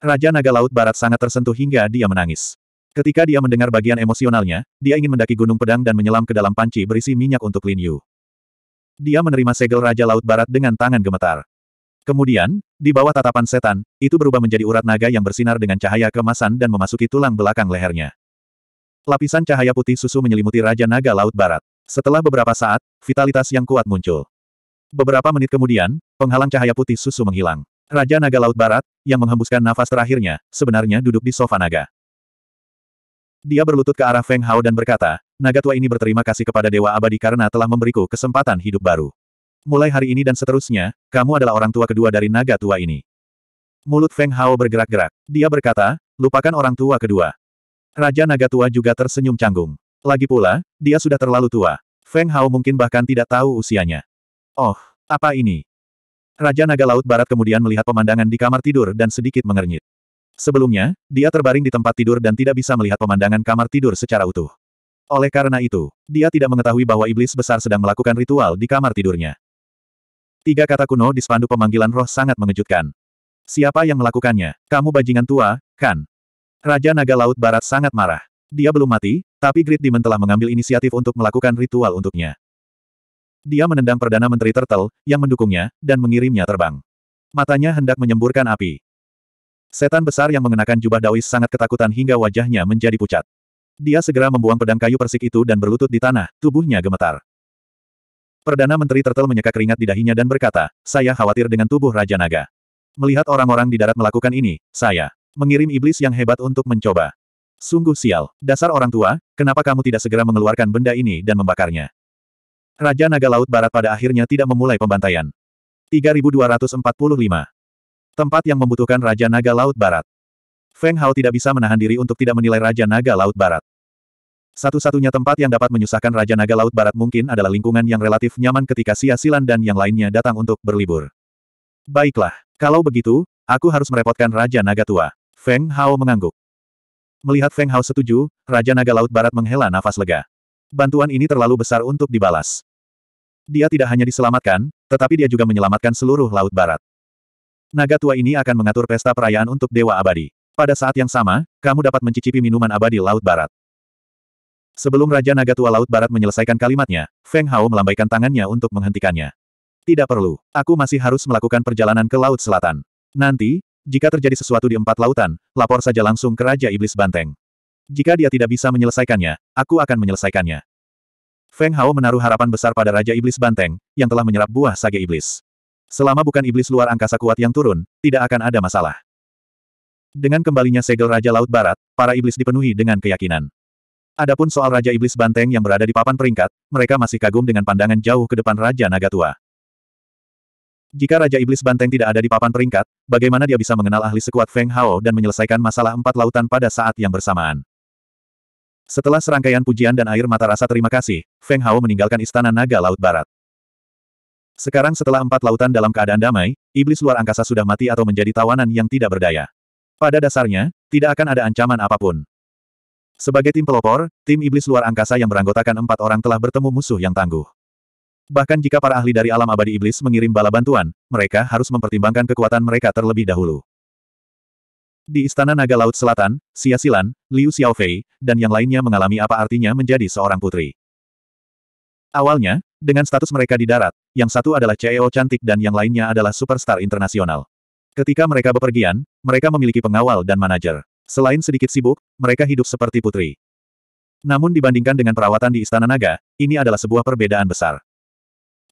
Raja Naga Laut Barat sangat tersentuh hingga dia menangis. Ketika dia mendengar bagian emosionalnya, dia ingin mendaki gunung pedang dan menyelam ke dalam panci berisi minyak untuk Lin Yu. Dia menerima segel Raja Laut Barat dengan tangan gemetar. Kemudian, di bawah tatapan setan, itu berubah menjadi urat naga yang bersinar dengan cahaya kemasan dan memasuki tulang belakang lehernya. Lapisan cahaya putih susu menyelimuti Raja Naga Laut Barat. Setelah beberapa saat, vitalitas yang kuat muncul. Beberapa menit kemudian, penghalang cahaya putih susu menghilang. Raja Naga Laut Barat, yang menghembuskan nafas terakhirnya, sebenarnya duduk di sofa naga. Dia berlutut ke arah Feng Hao dan berkata, naga tua ini berterima kasih kepada Dewa Abadi karena telah memberiku kesempatan hidup baru mulai hari ini dan seterusnya, kamu adalah orang tua kedua dari naga tua ini. Mulut Feng Hao bergerak-gerak. Dia berkata, lupakan orang tua kedua. Raja naga tua juga tersenyum canggung. Lagi pula, dia sudah terlalu tua. Feng Hao mungkin bahkan tidak tahu usianya. Oh, apa ini? Raja Naga Laut Barat kemudian melihat pemandangan di kamar tidur dan sedikit mengernyit. Sebelumnya, dia terbaring di tempat tidur dan tidak bisa melihat pemandangan kamar tidur secara utuh. Oleh karena itu, dia tidak mengetahui bahwa iblis besar sedang melakukan ritual di kamar tidurnya. Tiga kata kuno di spanduk pemanggilan roh sangat mengejutkan. Siapa yang melakukannya? Kamu bajingan tua, kan? Raja Naga Laut Barat sangat marah. Dia belum mati, tapi Great Demon telah mengambil inisiatif untuk melakukan ritual untuknya. Dia menendang Perdana Menteri Turtle, yang mendukungnya, dan mengirimnya terbang. Matanya hendak menyemburkan api. Setan besar yang mengenakan jubah dawis sangat ketakutan hingga wajahnya menjadi pucat. Dia segera membuang pedang kayu persik itu dan berlutut di tanah, tubuhnya gemetar. Perdana Menteri Turtle menyeka keringat di dahinya dan berkata, saya khawatir dengan tubuh Raja Naga. Melihat orang-orang di darat melakukan ini, saya mengirim iblis yang hebat untuk mencoba. Sungguh sial, dasar orang tua, kenapa kamu tidak segera mengeluarkan benda ini dan membakarnya? Raja Naga Laut Barat pada akhirnya tidak memulai pembantaian. 3245. Tempat yang membutuhkan Raja Naga Laut Barat. Feng Hao tidak bisa menahan diri untuk tidak menilai Raja Naga Laut Barat. Satu-satunya tempat yang dapat menyusahkan Raja Naga Laut Barat mungkin adalah lingkungan yang relatif nyaman ketika Sia Silan dan yang lainnya datang untuk berlibur. Baiklah, kalau begitu, aku harus merepotkan Raja Naga Tua. Feng Hao mengangguk. Melihat Feng Hao setuju, Raja Naga Laut Barat menghela nafas lega. Bantuan ini terlalu besar untuk dibalas. Dia tidak hanya diselamatkan, tetapi dia juga menyelamatkan seluruh Laut Barat. Naga Tua ini akan mengatur pesta perayaan untuk Dewa Abadi. Pada saat yang sama, kamu dapat mencicipi minuman abadi Laut Barat. Sebelum Raja Naga Tua Laut Barat menyelesaikan kalimatnya, Feng Hao melambaikan tangannya untuk menghentikannya. Tidak perlu, aku masih harus melakukan perjalanan ke Laut Selatan. Nanti, jika terjadi sesuatu di empat lautan, lapor saja langsung ke Raja Iblis Banteng. Jika dia tidak bisa menyelesaikannya, aku akan menyelesaikannya. Feng Hao menaruh harapan besar pada Raja Iblis Banteng, yang telah menyerap buah sage iblis. Selama bukan iblis luar angkasa kuat yang turun, tidak akan ada masalah. Dengan kembalinya segel Raja Laut Barat, para iblis dipenuhi dengan keyakinan. Adapun soal Raja Iblis Banteng yang berada di papan peringkat, mereka masih kagum dengan pandangan jauh ke depan Raja Naga Tua. Jika Raja Iblis Banteng tidak ada di papan peringkat, bagaimana dia bisa mengenal ahli sekuat Feng Hao dan menyelesaikan masalah empat lautan pada saat yang bersamaan? Setelah serangkaian pujian dan air mata rasa terima kasih, Feng Hao meninggalkan Istana Naga Laut Barat. Sekarang setelah empat lautan dalam keadaan damai, iblis luar angkasa sudah mati atau menjadi tawanan yang tidak berdaya. Pada dasarnya, tidak akan ada ancaman apapun. Sebagai tim pelopor, tim iblis luar angkasa yang beranggotakan empat orang telah bertemu musuh yang tangguh. Bahkan jika para ahli dari alam abadi iblis mengirim bala bantuan, mereka harus mempertimbangkan kekuatan mereka terlebih dahulu. Di Istana Naga Laut Selatan, Xia Silan, Liu Xiaofei, dan yang lainnya mengalami apa artinya menjadi seorang putri. Awalnya, dengan status mereka di darat, yang satu adalah CEO cantik dan yang lainnya adalah superstar internasional. Ketika mereka bepergian, mereka memiliki pengawal dan manajer. Selain sedikit sibuk, mereka hidup seperti putri. Namun dibandingkan dengan perawatan di Istana Naga, ini adalah sebuah perbedaan besar.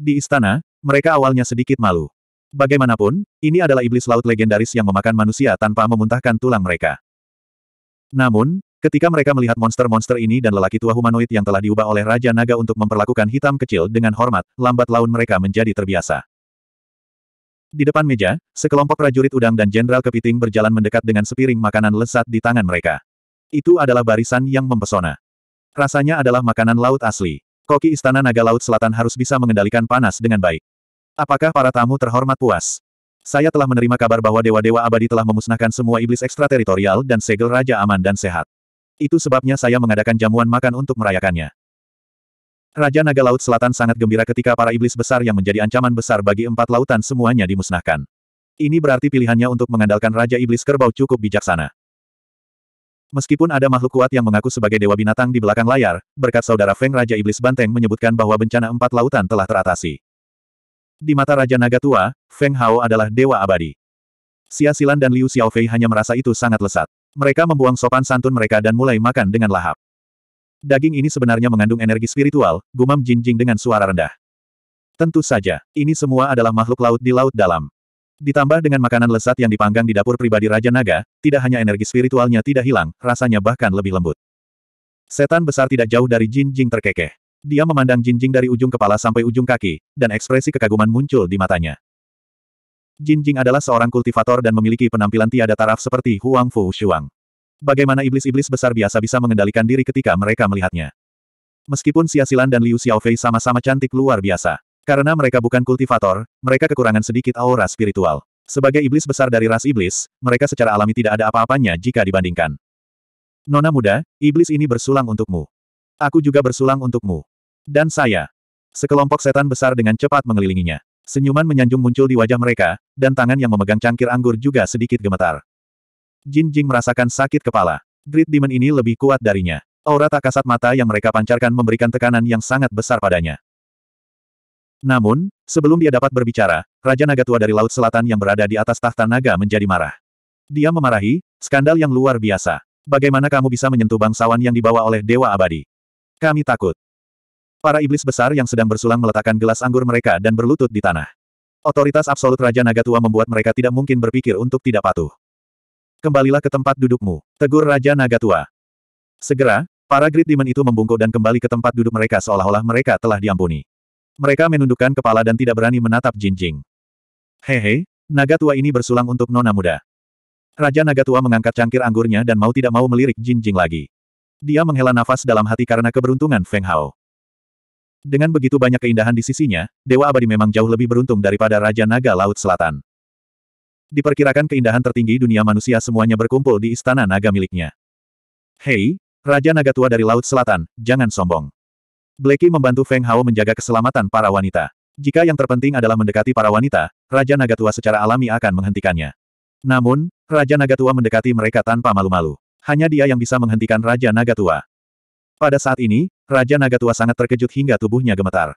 Di istana, mereka awalnya sedikit malu. Bagaimanapun, ini adalah iblis laut legendaris yang memakan manusia tanpa memuntahkan tulang mereka. Namun, ketika mereka melihat monster-monster ini dan lelaki tua humanoid yang telah diubah oleh Raja Naga untuk memperlakukan hitam kecil dengan hormat, lambat laun mereka menjadi terbiasa. Di depan meja, sekelompok prajurit udang dan jenderal kepiting berjalan mendekat dengan sepiring makanan lezat di tangan mereka. Itu adalah barisan yang mempesona. Rasanya adalah makanan laut asli. Koki Istana Naga Laut Selatan harus bisa mengendalikan panas dengan baik. Apakah para tamu terhormat puas? Saya telah menerima kabar bahwa dewa-dewa abadi telah memusnahkan semua iblis ekstrateritorial dan segel Raja Aman dan Sehat. Itu sebabnya saya mengadakan jamuan makan untuk merayakannya. Raja Naga Laut Selatan sangat gembira ketika para iblis besar yang menjadi ancaman besar bagi empat lautan semuanya dimusnahkan. Ini berarti pilihannya untuk mengandalkan Raja Iblis Kerbau cukup bijaksana. Meskipun ada makhluk kuat yang mengaku sebagai dewa binatang di belakang layar, berkat saudara Feng Raja Iblis Banteng menyebutkan bahwa bencana empat lautan telah teratasi. Di mata Raja Naga Tua, Feng Hao adalah dewa abadi. Xia Silan dan Liu Xiaofei hanya merasa itu sangat lesat. Mereka membuang sopan santun mereka dan mulai makan dengan lahap. Daging ini sebenarnya mengandung energi spiritual, gumam Jinjing dengan suara rendah. Tentu saja, ini semua adalah makhluk laut di laut dalam. Ditambah dengan makanan lesat yang dipanggang di dapur pribadi Raja Naga, tidak hanya energi spiritualnya tidak hilang, rasanya bahkan lebih lembut. Setan besar tidak jauh dari Jinjing terkekeh. Dia memandang Jinjing dari ujung kepala sampai ujung kaki, dan ekspresi kekaguman muncul di matanya. Jinjing adalah seorang kultivator dan memiliki penampilan tiada taraf seperti Huang Fu Shuang bagaimana iblis-iblis besar biasa bisa mengendalikan diri ketika mereka melihatnya. Meskipun Silan dan Liu Xiaofei sama-sama cantik luar biasa. Karena mereka bukan kultivator, mereka kekurangan sedikit aura spiritual. Sebagai iblis besar dari ras iblis, mereka secara alami tidak ada apa-apanya jika dibandingkan. Nona muda, iblis ini bersulang untukmu. Aku juga bersulang untukmu. Dan saya. Sekelompok setan besar dengan cepat mengelilinginya. Senyuman menyanjung muncul di wajah mereka, dan tangan yang memegang cangkir anggur juga sedikit gemetar. Jin Jing merasakan sakit kepala. Great Demon ini lebih kuat darinya. Aura tak kasat mata yang mereka pancarkan memberikan tekanan yang sangat besar padanya. Namun, sebelum dia dapat berbicara, Raja Naga Tua dari Laut Selatan yang berada di atas tahta naga menjadi marah. Dia memarahi, skandal yang luar biasa. Bagaimana kamu bisa menyentuh bangsawan yang dibawa oleh Dewa Abadi? Kami takut. Para iblis besar yang sedang bersulang meletakkan gelas anggur mereka dan berlutut di tanah. Otoritas absolut Raja Naga Tua membuat mereka tidak mungkin berpikir untuk tidak patuh. Kembalilah ke tempat dudukmu, tegur Raja Naga Tua. Segera, para Great Demon itu membungkuk dan kembali ke tempat duduk mereka seolah-olah mereka telah diampuni. Mereka menundukkan kepala dan tidak berani menatap Jinjing. Hehe, naga tua ini bersulang untuk nona muda. Raja naga tua mengangkat cangkir anggurnya dan mau tidak mau melirik Jinjing lagi. Dia menghela nafas dalam hati karena keberuntungan Feng Hao. Dengan begitu banyak keindahan di sisinya, Dewa Abadi memang jauh lebih beruntung daripada Raja Naga Laut Selatan diperkirakan keindahan tertinggi dunia manusia semuanya berkumpul di istana naga miliknya. Hei, Raja Naga Tua dari Laut Selatan, jangan sombong. Blacky membantu Feng Hao menjaga keselamatan para wanita. Jika yang terpenting adalah mendekati para wanita, Raja Naga Tua secara alami akan menghentikannya. Namun, Raja Naga Tua mendekati mereka tanpa malu-malu. Hanya dia yang bisa menghentikan Raja Naga Tua. Pada saat ini, Raja Naga Tua sangat terkejut hingga tubuhnya gemetar.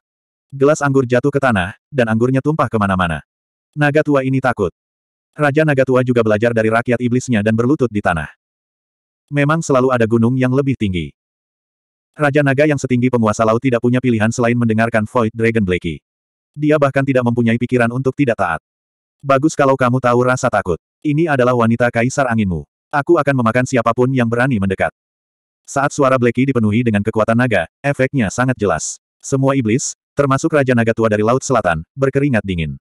Gelas anggur jatuh ke tanah, dan anggurnya tumpah kemana-mana. Naga Tua ini takut. Raja Naga Tua juga belajar dari rakyat iblisnya dan berlutut di tanah. Memang selalu ada gunung yang lebih tinggi. Raja Naga yang setinggi penguasa laut tidak punya pilihan selain mendengarkan Void Dragon Blakey. Dia bahkan tidak mempunyai pikiran untuk tidak taat. Bagus kalau kamu tahu rasa takut. Ini adalah wanita kaisar anginmu. Aku akan memakan siapapun yang berani mendekat. Saat suara Blakey dipenuhi dengan kekuatan naga, efeknya sangat jelas. Semua iblis, termasuk Raja Naga Tua dari Laut Selatan, berkeringat dingin.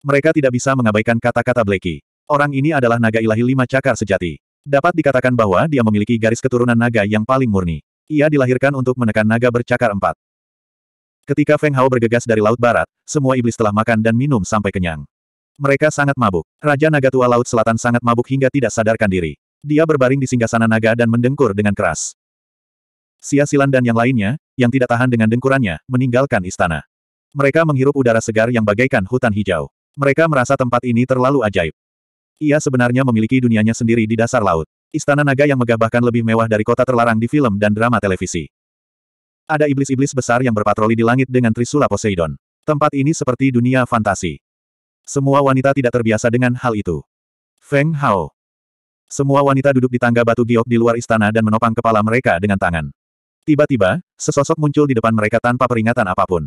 Mereka tidak bisa mengabaikan kata-kata Blacky. Orang ini adalah naga ilahi lima cakar sejati. Dapat dikatakan bahwa dia memiliki garis keturunan naga yang paling murni. Ia dilahirkan untuk menekan naga bercakar empat. Ketika Feng Hao bergegas dari Laut Barat, semua iblis telah makan dan minum sampai kenyang. Mereka sangat mabuk. Raja Naga Tua Laut Selatan sangat mabuk hingga tidak sadarkan diri. Dia berbaring di singgasana naga dan mendengkur dengan keras. Sia Silan dan yang lainnya, yang tidak tahan dengan dengkurannya, meninggalkan istana. Mereka menghirup udara segar yang bagaikan hutan hijau. Mereka merasa tempat ini terlalu ajaib. Ia sebenarnya memiliki dunianya sendiri di dasar laut. Istana naga yang megah bahkan lebih mewah dari kota terlarang di film dan drama televisi. Ada iblis-iblis besar yang berpatroli di langit dengan trisula Poseidon. Tempat ini seperti dunia fantasi. Semua wanita tidak terbiasa dengan hal itu. Feng Hao. Semua wanita duduk di tangga batu giok di luar istana dan menopang kepala mereka dengan tangan. Tiba-tiba, sesosok muncul di depan mereka tanpa peringatan apapun.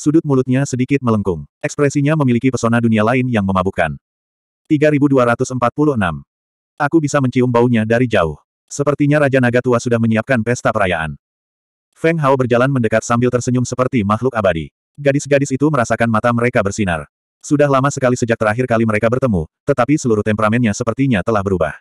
Sudut mulutnya sedikit melengkung. Ekspresinya memiliki pesona dunia lain yang memabukkan. 3246. Aku bisa mencium baunya dari jauh. Sepertinya Raja Naga Tua sudah menyiapkan pesta perayaan. Feng Hao berjalan mendekat sambil tersenyum seperti makhluk abadi. Gadis-gadis itu merasakan mata mereka bersinar. Sudah lama sekali sejak terakhir kali mereka bertemu, tetapi seluruh temperamennya sepertinya telah berubah.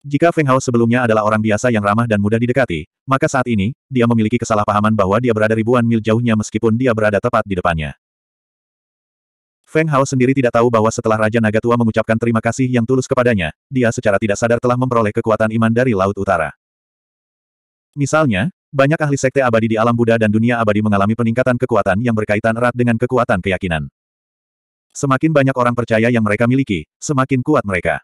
Jika Feng Hao sebelumnya adalah orang biasa yang ramah dan mudah didekati, maka saat ini, dia memiliki kesalahpahaman bahwa dia berada ribuan mil jauhnya meskipun dia berada tepat di depannya. Feng Hao sendiri tidak tahu bahwa setelah Raja Naga Tua mengucapkan terima kasih yang tulus kepadanya, dia secara tidak sadar telah memperoleh kekuatan iman dari Laut Utara. Misalnya, banyak ahli sekte abadi di alam Buddha dan dunia abadi mengalami peningkatan kekuatan yang berkaitan erat dengan kekuatan keyakinan. Semakin banyak orang percaya yang mereka miliki, semakin kuat mereka.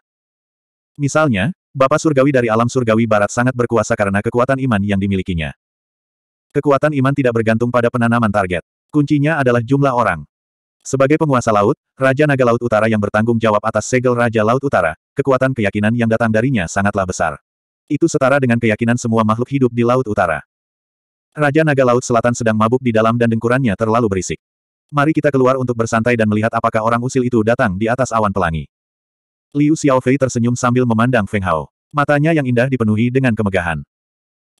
Misalnya, Bapak surgawi dari alam surgawi barat sangat berkuasa karena kekuatan iman yang dimilikinya. Kekuatan iman tidak bergantung pada penanaman target. Kuncinya adalah jumlah orang. Sebagai penguasa laut, Raja Naga Laut Utara yang bertanggung jawab atas segel Raja Laut Utara, kekuatan keyakinan yang datang darinya sangatlah besar. Itu setara dengan keyakinan semua makhluk hidup di Laut Utara. Raja Naga Laut Selatan sedang mabuk di dalam dan dengkurannya terlalu berisik. Mari kita keluar untuk bersantai dan melihat apakah orang usil itu datang di atas awan pelangi. Liu Xiaofei tersenyum sambil memandang Feng Hao. Matanya yang indah dipenuhi dengan kemegahan.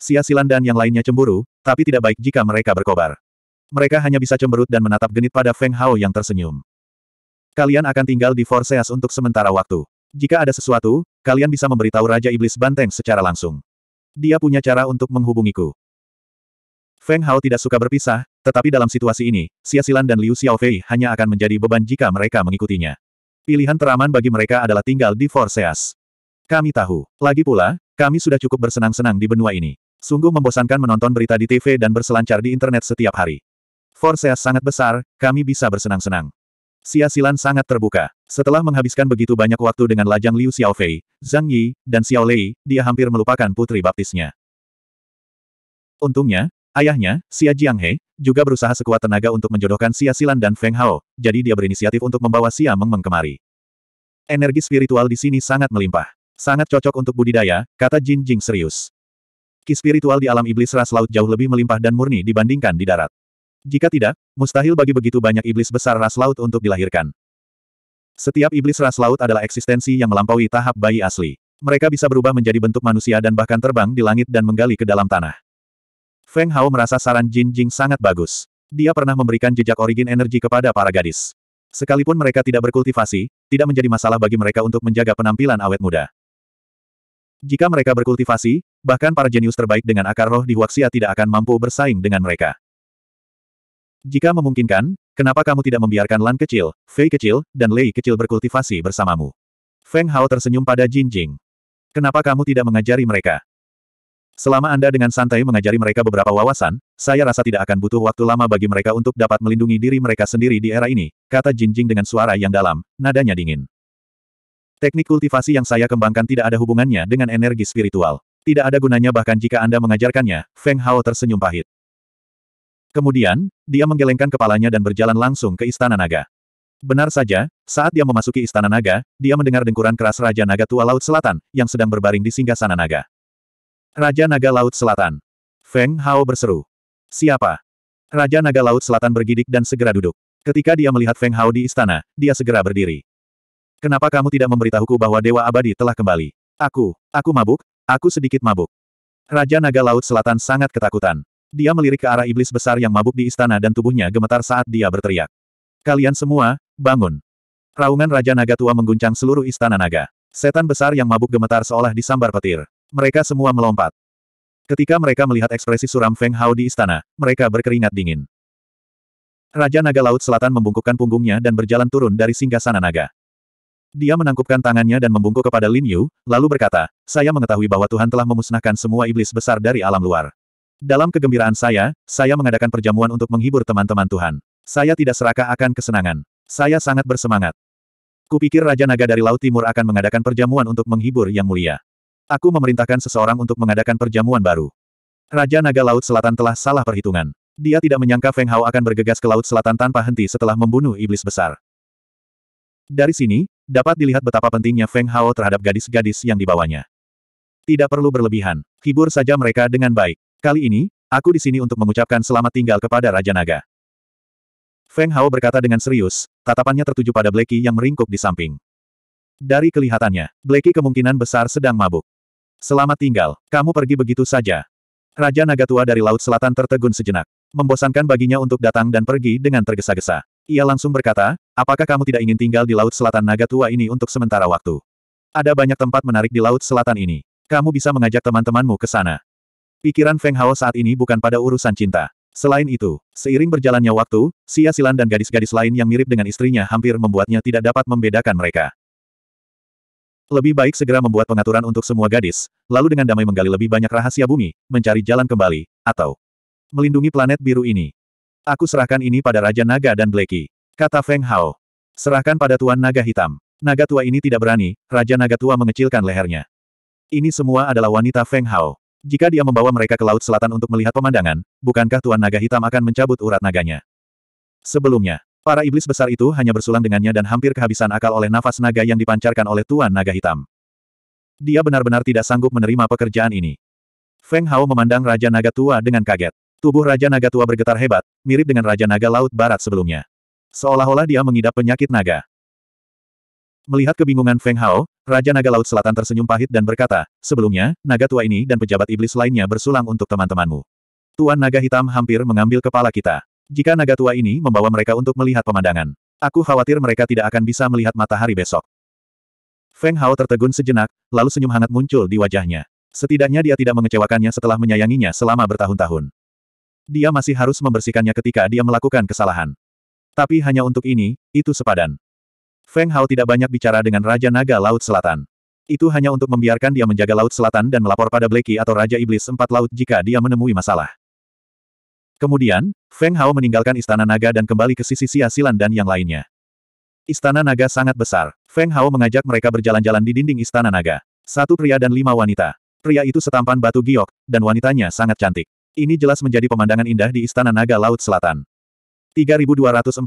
Xia Silan dan yang lainnya cemburu, tapi tidak baik jika mereka berkobar. Mereka hanya bisa cemberut dan menatap genit pada Feng Hao yang tersenyum. Kalian akan tinggal di Forseas untuk sementara waktu. Jika ada sesuatu, kalian bisa memberitahu Raja Iblis Banteng secara langsung. Dia punya cara untuk menghubungiku. Feng Hao tidak suka berpisah, tetapi dalam situasi ini, Xia Silan dan Liu Xiaofei hanya akan menjadi beban jika mereka mengikutinya. Pilihan teraman bagi mereka adalah tinggal di Forseas. Kami tahu. Lagi pula, kami sudah cukup bersenang-senang di benua ini. Sungguh membosankan menonton berita di TV dan berselancar di internet setiap hari. Forseas sangat besar, kami bisa bersenang-senang. Siasilan sangat terbuka. Setelah menghabiskan begitu banyak waktu dengan lajang Liu Xiaofei, Zhang Yi, dan Xiao Lei, dia hampir melupakan putri baptisnya. Untungnya, Ayahnya, Xia Jianghe, juga berusaha sekuat tenaga untuk menjodohkan Xia Silan dan Feng Hao, jadi dia berinisiatif untuk membawa Xia meng kemari. Energi spiritual di sini sangat melimpah. Sangat cocok untuk budidaya, kata Jin Jing serius. Ki spiritual di alam iblis ras laut jauh lebih melimpah dan murni dibandingkan di darat. Jika tidak, mustahil bagi begitu banyak iblis besar ras laut untuk dilahirkan. Setiap iblis ras laut adalah eksistensi yang melampaui tahap bayi asli. Mereka bisa berubah menjadi bentuk manusia dan bahkan terbang di langit dan menggali ke dalam tanah. Feng Hao merasa saran Jin Jing sangat bagus. Dia pernah memberikan jejak origin energi kepada para gadis. Sekalipun mereka tidak berkultivasi, tidak menjadi masalah bagi mereka untuk menjaga penampilan awet muda. Jika mereka berkultivasi, bahkan para jenius terbaik dengan akar roh di Huaxia tidak akan mampu bersaing dengan mereka. Jika memungkinkan, kenapa kamu tidak membiarkan Lan kecil, Fei kecil, dan Lei kecil berkultivasi bersamamu? Feng Hao tersenyum pada Jin Jing. Kenapa kamu tidak mengajari mereka? Selama Anda dengan santai mengajari mereka beberapa wawasan, saya rasa tidak akan butuh waktu lama bagi mereka untuk dapat melindungi diri mereka sendiri di era ini, kata Jinjing dengan suara yang dalam, nadanya dingin. Teknik kultivasi yang saya kembangkan tidak ada hubungannya dengan energi spiritual. Tidak ada gunanya bahkan jika Anda mengajarkannya, Feng Hao tersenyum pahit. Kemudian, dia menggelengkan kepalanya dan berjalan langsung ke Istana Naga. Benar saja, saat dia memasuki Istana Naga, dia mendengar dengkuran keras Raja Naga Tua Laut Selatan, yang sedang berbaring di Singgah Sana naga. Raja Naga Laut Selatan. Feng Hao berseru. Siapa? Raja Naga Laut Selatan bergidik dan segera duduk. Ketika dia melihat Feng Hao di istana, dia segera berdiri. Kenapa kamu tidak memberitahuku bahwa Dewa Abadi telah kembali? Aku, aku mabuk, aku sedikit mabuk. Raja Naga Laut Selatan sangat ketakutan. Dia melirik ke arah iblis besar yang mabuk di istana dan tubuhnya gemetar saat dia berteriak. Kalian semua, bangun. Raungan Raja Naga Tua mengguncang seluruh istana naga. Setan besar yang mabuk gemetar seolah disambar petir. Mereka semua melompat. Ketika mereka melihat ekspresi suram Feng Hao di istana, mereka berkeringat dingin. Raja Naga Laut Selatan membungkukkan punggungnya dan berjalan turun dari singgasana naga. Dia menangkupkan tangannya dan membungkuk kepada Lin Yu, lalu berkata, saya mengetahui bahwa Tuhan telah memusnahkan semua iblis besar dari alam luar. Dalam kegembiraan saya, saya mengadakan perjamuan untuk menghibur teman-teman Tuhan. Saya tidak serakah akan kesenangan. Saya sangat bersemangat. Kupikir Raja Naga dari Laut Timur akan mengadakan perjamuan untuk menghibur Yang Mulia. Aku memerintahkan seseorang untuk mengadakan perjamuan baru. Raja Naga Laut Selatan telah salah perhitungan. Dia tidak menyangka Feng Hao akan bergegas ke Laut Selatan tanpa henti setelah membunuh iblis besar. Dari sini, dapat dilihat betapa pentingnya Feng Hao terhadap gadis-gadis yang dibawanya. Tidak perlu berlebihan. Hibur saja mereka dengan baik. Kali ini, aku di sini untuk mengucapkan selamat tinggal kepada Raja Naga. Feng Hao berkata dengan serius, tatapannya tertuju pada Blackie yang meringkuk di samping. Dari kelihatannya, Blackie kemungkinan besar sedang mabuk. Selamat tinggal, kamu pergi begitu saja. Raja naga tua dari Laut Selatan tertegun sejenak. Membosankan baginya untuk datang dan pergi dengan tergesa-gesa. Ia langsung berkata, apakah kamu tidak ingin tinggal di Laut Selatan naga tua ini untuk sementara waktu? Ada banyak tempat menarik di Laut Selatan ini. Kamu bisa mengajak teman-temanmu ke sana. Pikiran Feng Hao saat ini bukan pada urusan cinta. Selain itu, seiring berjalannya waktu, Sia Silan dan gadis-gadis lain yang mirip dengan istrinya hampir membuatnya tidak dapat membedakan mereka. Lebih baik segera membuat pengaturan untuk semua gadis, lalu dengan damai menggali lebih banyak rahasia bumi, mencari jalan kembali, atau melindungi planet biru ini. Aku serahkan ini pada Raja Naga dan Blacky. Kata Feng Hao. Serahkan pada Tuan Naga Hitam. Naga tua ini tidak berani, Raja Naga tua mengecilkan lehernya. Ini semua adalah wanita Feng Hao. Jika dia membawa mereka ke Laut Selatan untuk melihat pemandangan, bukankah Tuan Naga Hitam akan mencabut urat naganya? Sebelumnya, Para iblis besar itu hanya bersulang dengannya dan hampir kehabisan akal oleh nafas naga yang dipancarkan oleh Tuan Naga Hitam. Dia benar-benar tidak sanggup menerima pekerjaan ini. Feng Hao memandang Raja Naga Tua dengan kaget. Tubuh Raja Naga Tua bergetar hebat, mirip dengan Raja Naga Laut Barat sebelumnya. Seolah-olah dia mengidap penyakit naga. Melihat kebingungan Feng Hao, Raja Naga Laut Selatan tersenyum pahit dan berkata, sebelumnya, naga tua ini dan pejabat iblis lainnya bersulang untuk teman-temanmu. Tuan Naga Hitam hampir mengambil kepala kita. Jika naga tua ini membawa mereka untuk melihat pemandangan, aku khawatir mereka tidak akan bisa melihat matahari besok. Feng Hao tertegun sejenak, lalu senyum hangat muncul di wajahnya. Setidaknya dia tidak mengecewakannya setelah menyayanginya selama bertahun-tahun. Dia masih harus membersihkannya ketika dia melakukan kesalahan. Tapi hanya untuk ini, itu sepadan. Feng Hao tidak banyak bicara dengan Raja Naga Laut Selatan. Itu hanya untuk membiarkan dia menjaga Laut Selatan dan melapor pada Blacky atau Raja Iblis Empat Laut jika dia menemui masalah. Kemudian, Feng Hao meninggalkan istana naga dan kembali ke sisi Silan dan yang lainnya. Istana naga sangat besar. Feng Hao mengajak mereka berjalan-jalan di dinding istana naga. Satu pria dan lima wanita. Pria itu setampan batu giok, dan wanitanya sangat cantik. Ini jelas menjadi pemandangan indah di istana naga Laut Selatan. 3247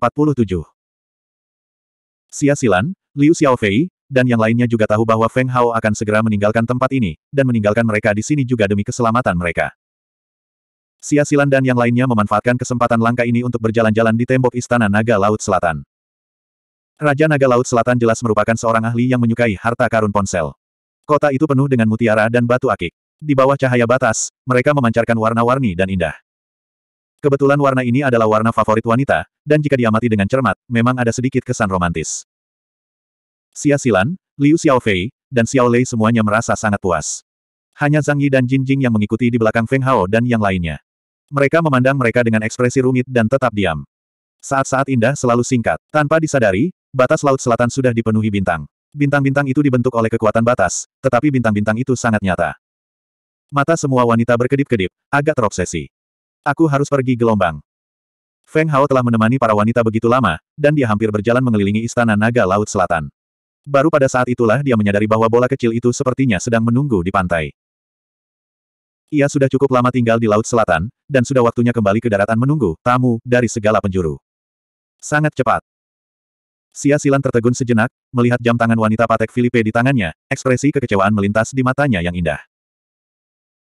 Silan, Liu Xiaofei, dan yang lainnya juga tahu bahwa Feng Hao akan segera meninggalkan tempat ini, dan meninggalkan mereka di sini juga demi keselamatan mereka. Sia Silan dan yang lainnya memanfaatkan kesempatan langka ini untuk berjalan-jalan di tembok Istana Naga Laut Selatan. Raja Naga Laut Selatan jelas merupakan seorang ahli yang menyukai harta karun ponsel. Kota itu penuh dengan mutiara dan batu akik. Di bawah cahaya batas, mereka memancarkan warna-warni dan indah. Kebetulan warna ini adalah warna favorit wanita, dan jika diamati dengan cermat, memang ada sedikit kesan romantis. Sia Silan, Liu Xiaofei, dan Xiao Lei semuanya merasa sangat puas. Hanya Zhang Yi dan Jin Jing yang mengikuti di belakang Feng Hao dan yang lainnya. Mereka memandang mereka dengan ekspresi rumit dan tetap diam. Saat-saat indah selalu singkat. Tanpa disadari, batas laut selatan sudah dipenuhi bintang. Bintang-bintang itu dibentuk oleh kekuatan batas, tetapi bintang-bintang itu sangat nyata. Mata semua wanita berkedip-kedip, agak terobsesi. Aku harus pergi gelombang. Feng Hao telah menemani para wanita begitu lama, dan dia hampir berjalan mengelilingi istana naga laut selatan. Baru pada saat itulah dia menyadari bahwa bola kecil itu sepertinya sedang menunggu di pantai. Ia sudah cukup lama tinggal di Laut Selatan, dan sudah waktunya kembali ke daratan menunggu tamu dari segala penjuru. Sangat cepat. Sia Silan tertegun sejenak, melihat jam tangan wanita Patek Filipe di tangannya, ekspresi kekecewaan melintas di matanya yang indah.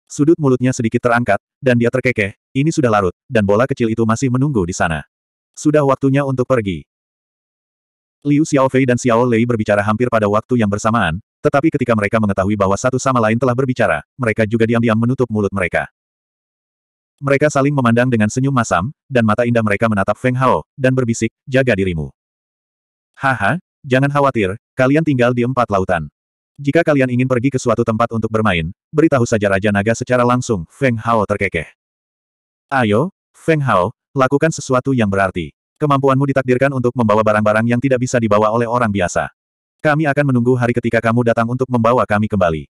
Sudut mulutnya sedikit terangkat, dan dia terkekeh, ini sudah larut, dan bola kecil itu masih menunggu di sana. Sudah waktunya untuk pergi. Liu Xiaofei dan Xiao Lei berbicara hampir pada waktu yang bersamaan, tetapi ketika mereka mengetahui bahwa satu sama lain telah berbicara, mereka juga diam-diam menutup mulut mereka. Mereka saling memandang dengan senyum masam, dan mata indah mereka menatap Feng Hao, dan berbisik, jaga dirimu. Haha, jangan khawatir, kalian tinggal di empat lautan. Jika kalian ingin pergi ke suatu tempat untuk bermain, beritahu saja Raja Naga secara langsung, Feng Hao terkekeh. Ayo, Feng Hao, lakukan sesuatu yang berarti. Kemampuanmu ditakdirkan untuk membawa barang-barang yang tidak bisa dibawa oleh orang biasa. Kami akan menunggu hari ketika kamu datang untuk membawa kami kembali.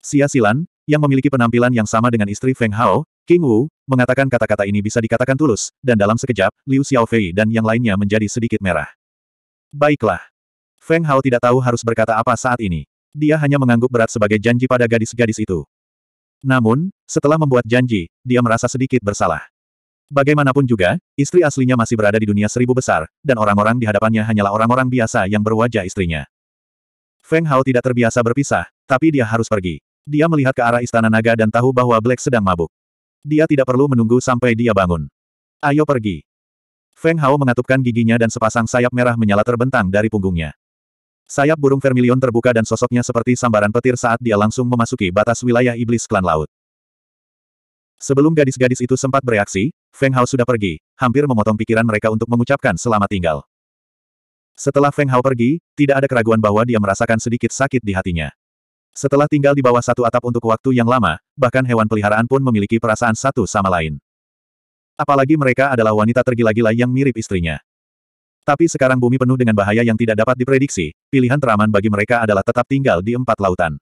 Xia Silan, yang memiliki penampilan yang sama dengan istri Feng Hao, King Wu, mengatakan kata-kata ini bisa dikatakan tulus, dan dalam sekejap, Liu Xiaofei dan yang lainnya menjadi sedikit merah. Baiklah. Feng Hao tidak tahu harus berkata apa saat ini. Dia hanya mengangguk berat sebagai janji pada gadis-gadis itu. Namun, setelah membuat janji, dia merasa sedikit bersalah. Bagaimanapun juga, istri aslinya masih berada di dunia seribu besar, dan orang-orang di hadapannya hanyalah orang-orang biasa yang berwajah istrinya. Feng Hao tidak terbiasa berpisah, tapi dia harus pergi. Dia melihat ke arah istana naga dan tahu bahwa Black sedang mabuk. Dia tidak perlu menunggu sampai dia bangun. Ayo pergi. Feng Hao mengatupkan giginya dan sepasang sayap merah menyala terbentang dari punggungnya. Sayap burung vermilion terbuka dan sosoknya seperti sambaran petir saat dia langsung memasuki batas wilayah iblis klan laut. Sebelum gadis-gadis itu sempat bereaksi, Feng Hao sudah pergi, hampir memotong pikiran mereka untuk mengucapkan selamat tinggal. Setelah Feng Hao pergi, tidak ada keraguan bahwa dia merasakan sedikit sakit di hatinya. Setelah tinggal di bawah satu atap untuk waktu yang lama, bahkan hewan peliharaan pun memiliki perasaan satu sama lain. Apalagi mereka adalah wanita tergila-gila yang mirip istrinya. Tapi sekarang bumi penuh dengan bahaya yang tidak dapat diprediksi, pilihan teraman bagi mereka adalah tetap tinggal di empat lautan.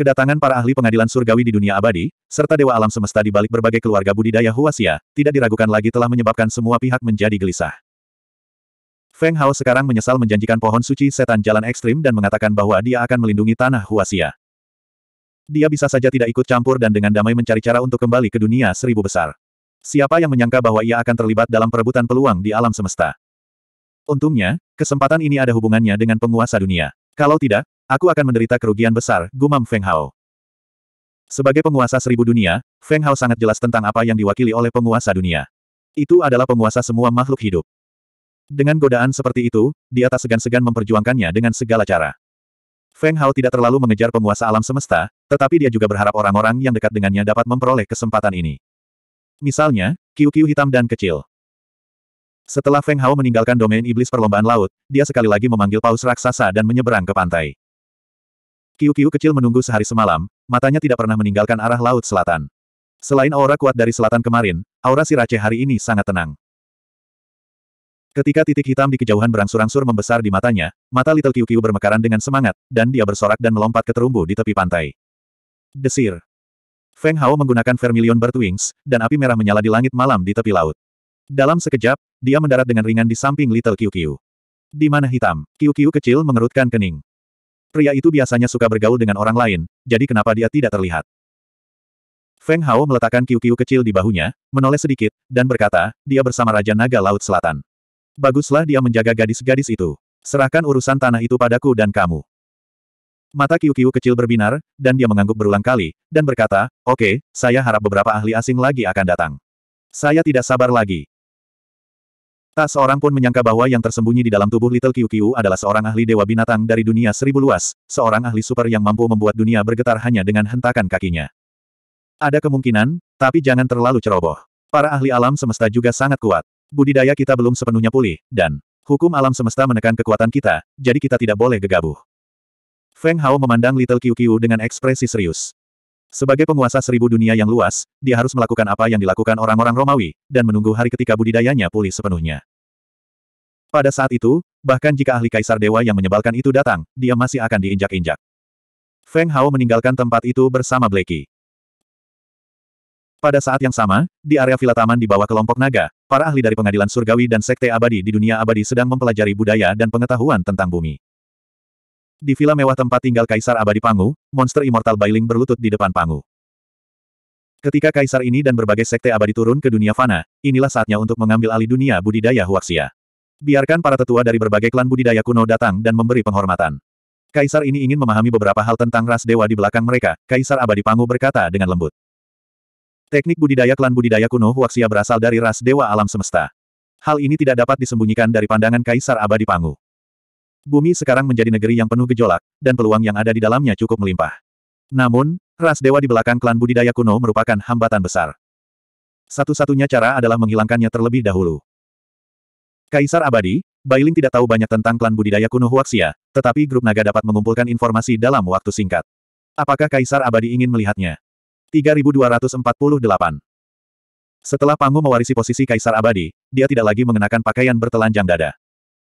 Kedatangan para ahli pengadilan surgawi di dunia abadi, serta dewa alam semesta di balik berbagai keluarga budidaya Huasia, tidak diragukan lagi telah menyebabkan semua pihak menjadi gelisah. Feng Hao sekarang menyesal menjanjikan pohon suci setan jalan ekstrim dan mengatakan bahwa dia akan melindungi tanah Huasia. Dia bisa saja tidak ikut campur dan dengan damai mencari cara untuk kembali ke dunia seribu besar. Siapa yang menyangka bahwa ia akan terlibat dalam perebutan peluang di alam semesta? Untungnya, kesempatan ini ada hubungannya dengan penguasa dunia. Kalau tidak, Aku akan menderita kerugian besar, gumam Feng Hao. Sebagai penguasa seribu dunia, Feng Hao sangat jelas tentang apa yang diwakili oleh penguasa dunia. Itu adalah penguasa semua makhluk hidup. Dengan godaan seperti itu, dia tak segan-segan memperjuangkannya dengan segala cara. Feng Hao tidak terlalu mengejar penguasa alam semesta, tetapi dia juga berharap orang-orang yang dekat dengannya dapat memperoleh kesempatan ini. Misalnya, kiu-kiu hitam dan kecil. Setelah Feng Hao meninggalkan domain iblis perlombaan laut, dia sekali lagi memanggil paus raksasa dan menyeberang ke pantai. Kiu-kiu kecil menunggu sehari semalam, matanya tidak pernah meninggalkan arah laut selatan. Selain aura kuat dari selatan kemarin, aura si Rache hari ini sangat tenang. Ketika titik hitam di kejauhan berangsur-angsur membesar di matanya, mata Little Kiu-kiu bermekaran dengan semangat, dan dia bersorak dan melompat ke terumbu di tepi pantai. Desir. Feng Hao menggunakan Vermilion Bird Wings, dan api merah menyala di langit malam di tepi laut. Dalam sekejap, dia mendarat dengan ringan di samping Little Kiu-kiu. Di mana hitam, Kiu-kiu kecil mengerutkan kening. Pria itu biasanya suka bergaul dengan orang lain, jadi kenapa dia tidak terlihat? Feng Hao meletakkan kiu-kiu kecil di bahunya, menoleh sedikit, dan berkata, dia bersama Raja Naga Laut Selatan. Baguslah dia menjaga gadis-gadis itu. Serahkan urusan tanah itu padaku dan kamu. Mata kiu-kiu kecil berbinar, dan dia mengangguk berulang kali, dan berkata, oke, okay, saya harap beberapa ahli asing lagi akan datang. Saya tidak sabar lagi. Tak seorang pun menyangka bahwa yang tersembunyi di dalam tubuh Little Qiu Qiu adalah seorang ahli dewa binatang dari dunia seribu luas, seorang ahli super yang mampu membuat dunia bergetar hanya dengan hentakan kakinya. Ada kemungkinan, tapi jangan terlalu ceroboh. Para ahli alam semesta juga sangat kuat. Budidaya kita belum sepenuhnya pulih, dan hukum alam semesta menekan kekuatan kita, jadi kita tidak boleh gegabah. Feng Hao memandang Little Qiu Qiu dengan ekspresi serius. Sebagai penguasa seribu dunia yang luas, dia harus melakukan apa yang dilakukan orang-orang Romawi, dan menunggu hari ketika budidayanya pulih sepenuhnya. Pada saat itu, bahkan jika ahli kaisar dewa yang menyebalkan itu datang, dia masih akan diinjak-injak. Feng Hao meninggalkan tempat itu bersama Blakey. Pada saat yang sama, di area Villa Taman di bawah kelompok naga, para ahli dari pengadilan surgawi dan sekte abadi di dunia abadi sedang mempelajari budaya dan pengetahuan tentang bumi. Di villa mewah tempat tinggal Kaisar Abadi Pangu, monster immortal Bailing berlutut di depan Pangu. Ketika kaisar ini dan berbagai sekte abadi turun ke dunia fana, inilah saatnya untuk mengambil alih dunia budidaya Huaxia. Biarkan para tetua dari berbagai klan budidaya kuno datang dan memberi penghormatan. Kaisar ini ingin memahami beberapa hal tentang ras dewa di belakang mereka, Kaisar Abadi Pangu berkata dengan lembut. Teknik budidaya klan budidaya kuno Huaxia berasal dari ras dewa alam semesta. Hal ini tidak dapat disembunyikan dari pandangan Kaisar Abadi Pangu. Bumi sekarang menjadi negeri yang penuh gejolak, dan peluang yang ada di dalamnya cukup melimpah. Namun, ras dewa di belakang klan budidaya kuno merupakan hambatan besar. Satu-satunya cara adalah menghilangkannya terlebih dahulu. Kaisar Abadi, Bailing tidak tahu banyak tentang klan budidaya kuno Huaxia, tetapi grup naga dapat mengumpulkan informasi dalam waktu singkat. Apakah Kaisar Abadi ingin melihatnya? 3248 Setelah Pangu mewarisi posisi Kaisar Abadi, dia tidak lagi mengenakan pakaian bertelanjang dada.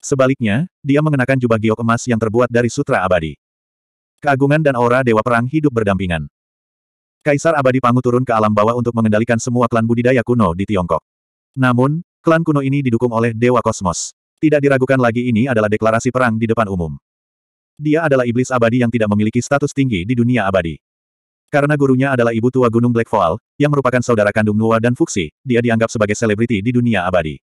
Sebaliknya, dia mengenakan jubah giok emas yang terbuat dari sutra abadi. Keagungan dan aura Dewa Perang hidup berdampingan. Kaisar Abadi Pangu turun ke alam bawah untuk mengendalikan semua klan budidaya kuno di Tiongkok. Namun, Klan kuno ini didukung oleh Dewa Kosmos. Tidak diragukan lagi ini adalah deklarasi perang di depan umum. Dia adalah iblis abadi yang tidak memiliki status tinggi di dunia abadi. Karena gurunya adalah ibu tua gunung Black Voal, yang merupakan saudara kandung Nuwa dan Fuxi, dia dianggap sebagai selebriti di dunia abadi.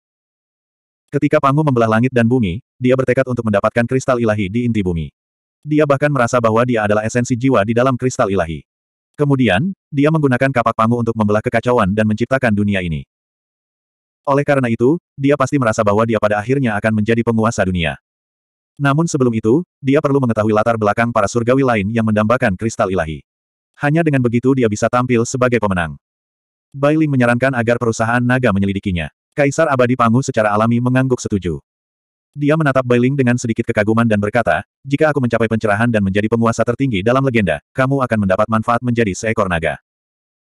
Ketika Pangu membelah langit dan bumi, dia bertekad untuk mendapatkan kristal ilahi di inti bumi. Dia bahkan merasa bahwa dia adalah esensi jiwa di dalam kristal ilahi. Kemudian, dia menggunakan kapak Pangu untuk membelah kekacauan dan menciptakan dunia ini. Oleh karena itu, dia pasti merasa bahwa dia pada akhirnya akan menjadi penguasa dunia. Namun sebelum itu, dia perlu mengetahui latar belakang para surgawi lain yang mendambakan kristal ilahi. Hanya dengan begitu dia bisa tampil sebagai pemenang. Bailing menyarankan agar perusahaan naga menyelidikinya. Kaisar Abadi Pangu secara alami mengangguk setuju. Dia menatap Bailing dengan sedikit kekaguman dan berkata, jika aku mencapai pencerahan dan menjadi penguasa tertinggi dalam legenda, kamu akan mendapat manfaat menjadi seekor naga.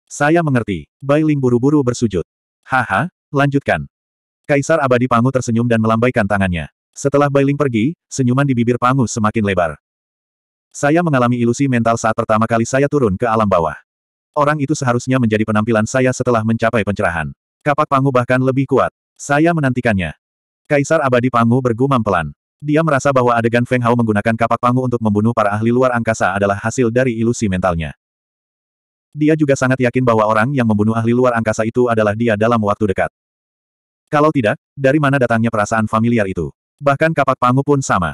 Saya mengerti. Bailing buru-buru bersujud. Haha, Lanjutkan. Kaisar Abadi Pangu tersenyum dan melambaikan tangannya. Setelah Bailing pergi, senyuman di bibir Pangu semakin lebar. Saya mengalami ilusi mental saat pertama kali saya turun ke alam bawah. Orang itu seharusnya menjadi penampilan saya setelah mencapai pencerahan. Kapak Pangu bahkan lebih kuat. Saya menantikannya. Kaisar Abadi Pangu bergumam pelan. Dia merasa bahwa adegan Feng Hao menggunakan kapak Pangu untuk membunuh para ahli luar angkasa adalah hasil dari ilusi mentalnya. Dia juga sangat yakin bahwa orang yang membunuh ahli luar angkasa itu adalah dia dalam waktu dekat. Kalau tidak, dari mana datangnya perasaan familiar itu? Bahkan kapak Pangu pun sama.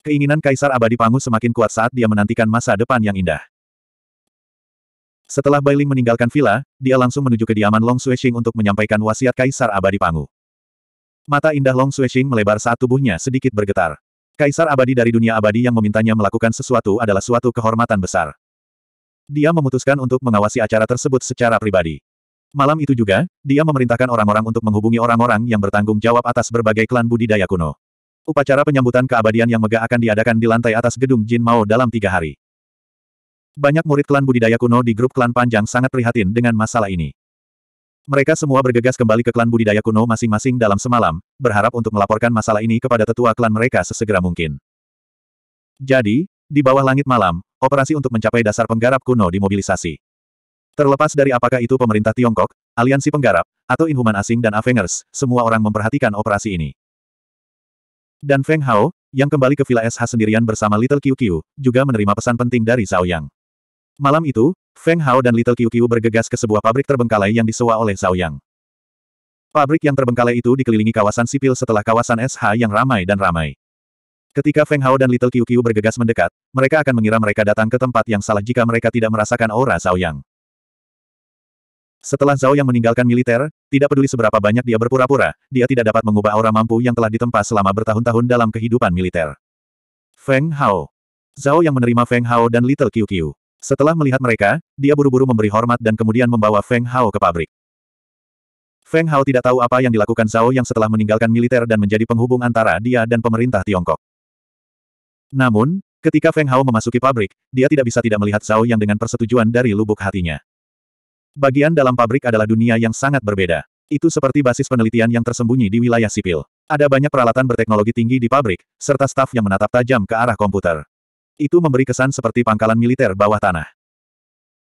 Keinginan Kaisar Abadi Pangu semakin kuat saat dia menantikan masa depan yang indah. Setelah Bailing meninggalkan villa, dia langsung menuju kediaman Long Xuexing untuk menyampaikan wasiat Kaisar Abadi Pangu. Mata indah Long Xuexing melebar saat tubuhnya sedikit bergetar. Kaisar Abadi dari dunia abadi yang memintanya melakukan sesuatu adalah suatu kehormatan besar. Dia memutuskan untuk mengawasi acara tersebut secara pribadi. Malam itu juga, dia memerintahkan orang-orang untuk menghubungi orang-orang yang bertanggung jawab atas berbagai klan budidaya kuno. Upacara penyambutan keabadian yang megah akan diadakan di lantai atas gedung Jin Mao dalam tiga hari. Banyak murid klan budidaya kuno di grup klan panjang sangat prihatin dengan masalah ini. Mereka semua bergegas kembali ke klan budidaya kuno masing-masing dalam semalam, berharap untuk melaporkan masalah ini kepada tetua klan mereka sesegera mungkin. Jadi, di bawah langit malam, operasi untuk mencapai dasar penggarap kuno dimobilisasi. Terlepas dari apakah itu pemerintah Tiongkok, aliansi penggarap, atau inhuman asing dan Avengers, semua orang memperhatikan operasi ini. Dan Feng Hao, yang kembali ke Villa SH sendirian bersama Little QQ, juga menerima pesan penting dari Zhao Yang. Malam itu, Feng Hao dan Little QQ bergegas ke sebuah pabrik terbengkalai yang disewa oleh Zhao Yang. Pabrik yang terbengkalai itu dikelilingi kawasan sipil setelah kawasan SH yang ramai dan ramai. Ketika Feng Hao dan Little QQ bergegas mendekat, mereka akan mengira mereka datang ke tempat yang salah jika mereka tidak merasakan aura Zhao Yang. Setelah Zhao yang meninggalkan militer, tidak peduli seberapa banyak dia berpura-pura, dia tidak dapat mengubah aura mampu yang telah ditempa selama bertahun-tahun dalam kehidupan militer. Feng Hao. Zhao yang menerima Feng Hao dan Little Qiu QQ. Setelah melihat mereka, dia buru-buru memberi hormat dan kemudian membawa Feng Hao ke pabrik. Feng Hao tidak tahu apa yang dilakukan Zhao yang setelah meninggalkan militer dan menjadi penghubung antara dia dan pemerintah Tiongkok. Namun, ketika Feng Hao memasuki pabrik, dia tidak bisa tidak melihat Zhao yang dengan persetujuan dari lubuk hatinya. Bagian dalam pabrik adalah dunia yang sangat berbeda. Itu seperti basis penelitian yang tersembunyi di wilayah sipil. Ada banyak peralatan berteknologi tinggi di pabrik, serta staf yang menatap tajam ke arah komputer. Itu memberi kesan seperti pangkalan militer bawah tanah.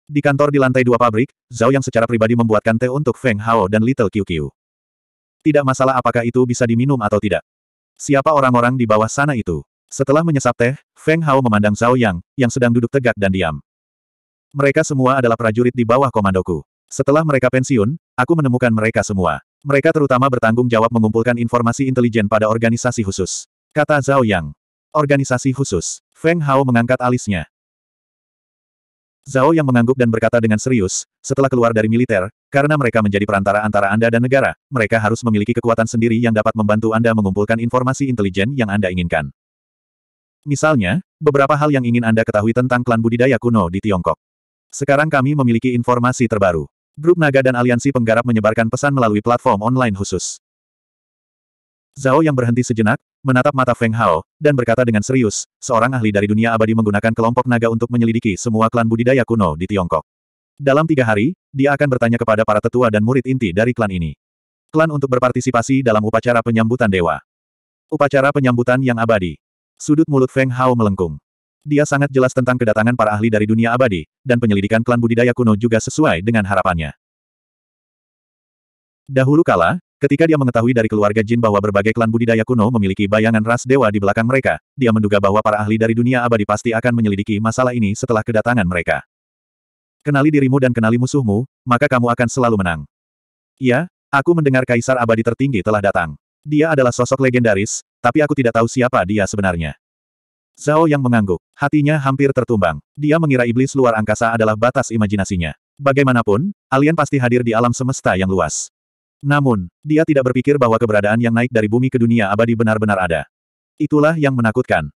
Di kantor di lantai dua pabrik, Zhao yang secara pribadi membuatkan teh untuk Feng Hao dan Little QQ. Tidak masalah apakah itu bisa diminum atau tidak. Siapa orang-orang di bawah sana itu? Setelah menyesap teh, Feng Hao memandang Zhao Yang, yang sedang duduk tegak dan diam. Mereka semua adalah prajurit di bawah komandoku. Setelah mereka pensiun, aku menemukan mereka semua. Mereka terutama bertanggung jawab mengumpulkan informasi intelijen pada organisasi khusus. Kata Zhao Yang. Organisasi khusus. Feng Hao mengangkat alisnya. Zhao yang mengangguk dan berkata dengan serius, setelah keluar dari militer, karena mereka menjadi perantara antara Anda dan negara, mereka harus memiliki kekuatan sendiri yang dapat membantu Anda mengumpulkan informasi intelijen yang Anda inginkan. Misalnya, beberapa hal yang ingin Anda ketahui tentang klan budidaya kuno di Tiongkok. Sekarang kami memiliki informasi terbaru. Grup Naga dan aliansi penggarap menyebarkan pesan melalui platform online khusus. Zhao yang berhenti sejenak, menatap mata Feng Hao, dan berkata dengan serius, seorang ahli dari dunia abadi menggunakan kelompok naga untuk menyelidiki semua klan budidaya kuno di Tiongkok. Dalam tiga hari, dia akan bertanya kepada para tetua dan murid inti dari klan ini. Klan untuk berpartisipasi dalam upacara penyambutan dewa. Upacara penyambutan yang abadi. Sudut mulut Feng Hao melengkung. Dia sangat jelas tentang kedatangan para ahli dari dunia abadi, dan penyelidikan klan budidaya kuno juga sesuai dengan harapannya. Dahulu kala, ketika dia mengetahui dari keluarga Jin bahwa berbagai klan budidaya kuno memiliki bayangan ras dewa di belakang mereka, dia menduga bahwa para ahli dari dunia abadi pasti akan menyelidiki masalah ini setelah kedatangan mereka. Kenali dirimu dan kenali musuhmu, maka kamu akan selalu menang. Ya, aku mendengar kaisar abadi tertinggi telah datang. Dia adalah sosok legendaris, tapi aku tidak tahu siapa dia sebenarnya. Zhao yang mengangguk. Hatinya hampir tertumbang. Dia mengira iblis luar angkasa adalah batas imajinasinya. Bagaimanapun, alien pasti hadir di alam semesta yang luas. Namun, dia tidak berpikir bahwa keberadaan yang naik dari bumi ke dunia abadi benar-benar ada. Itulah yang menakutkan.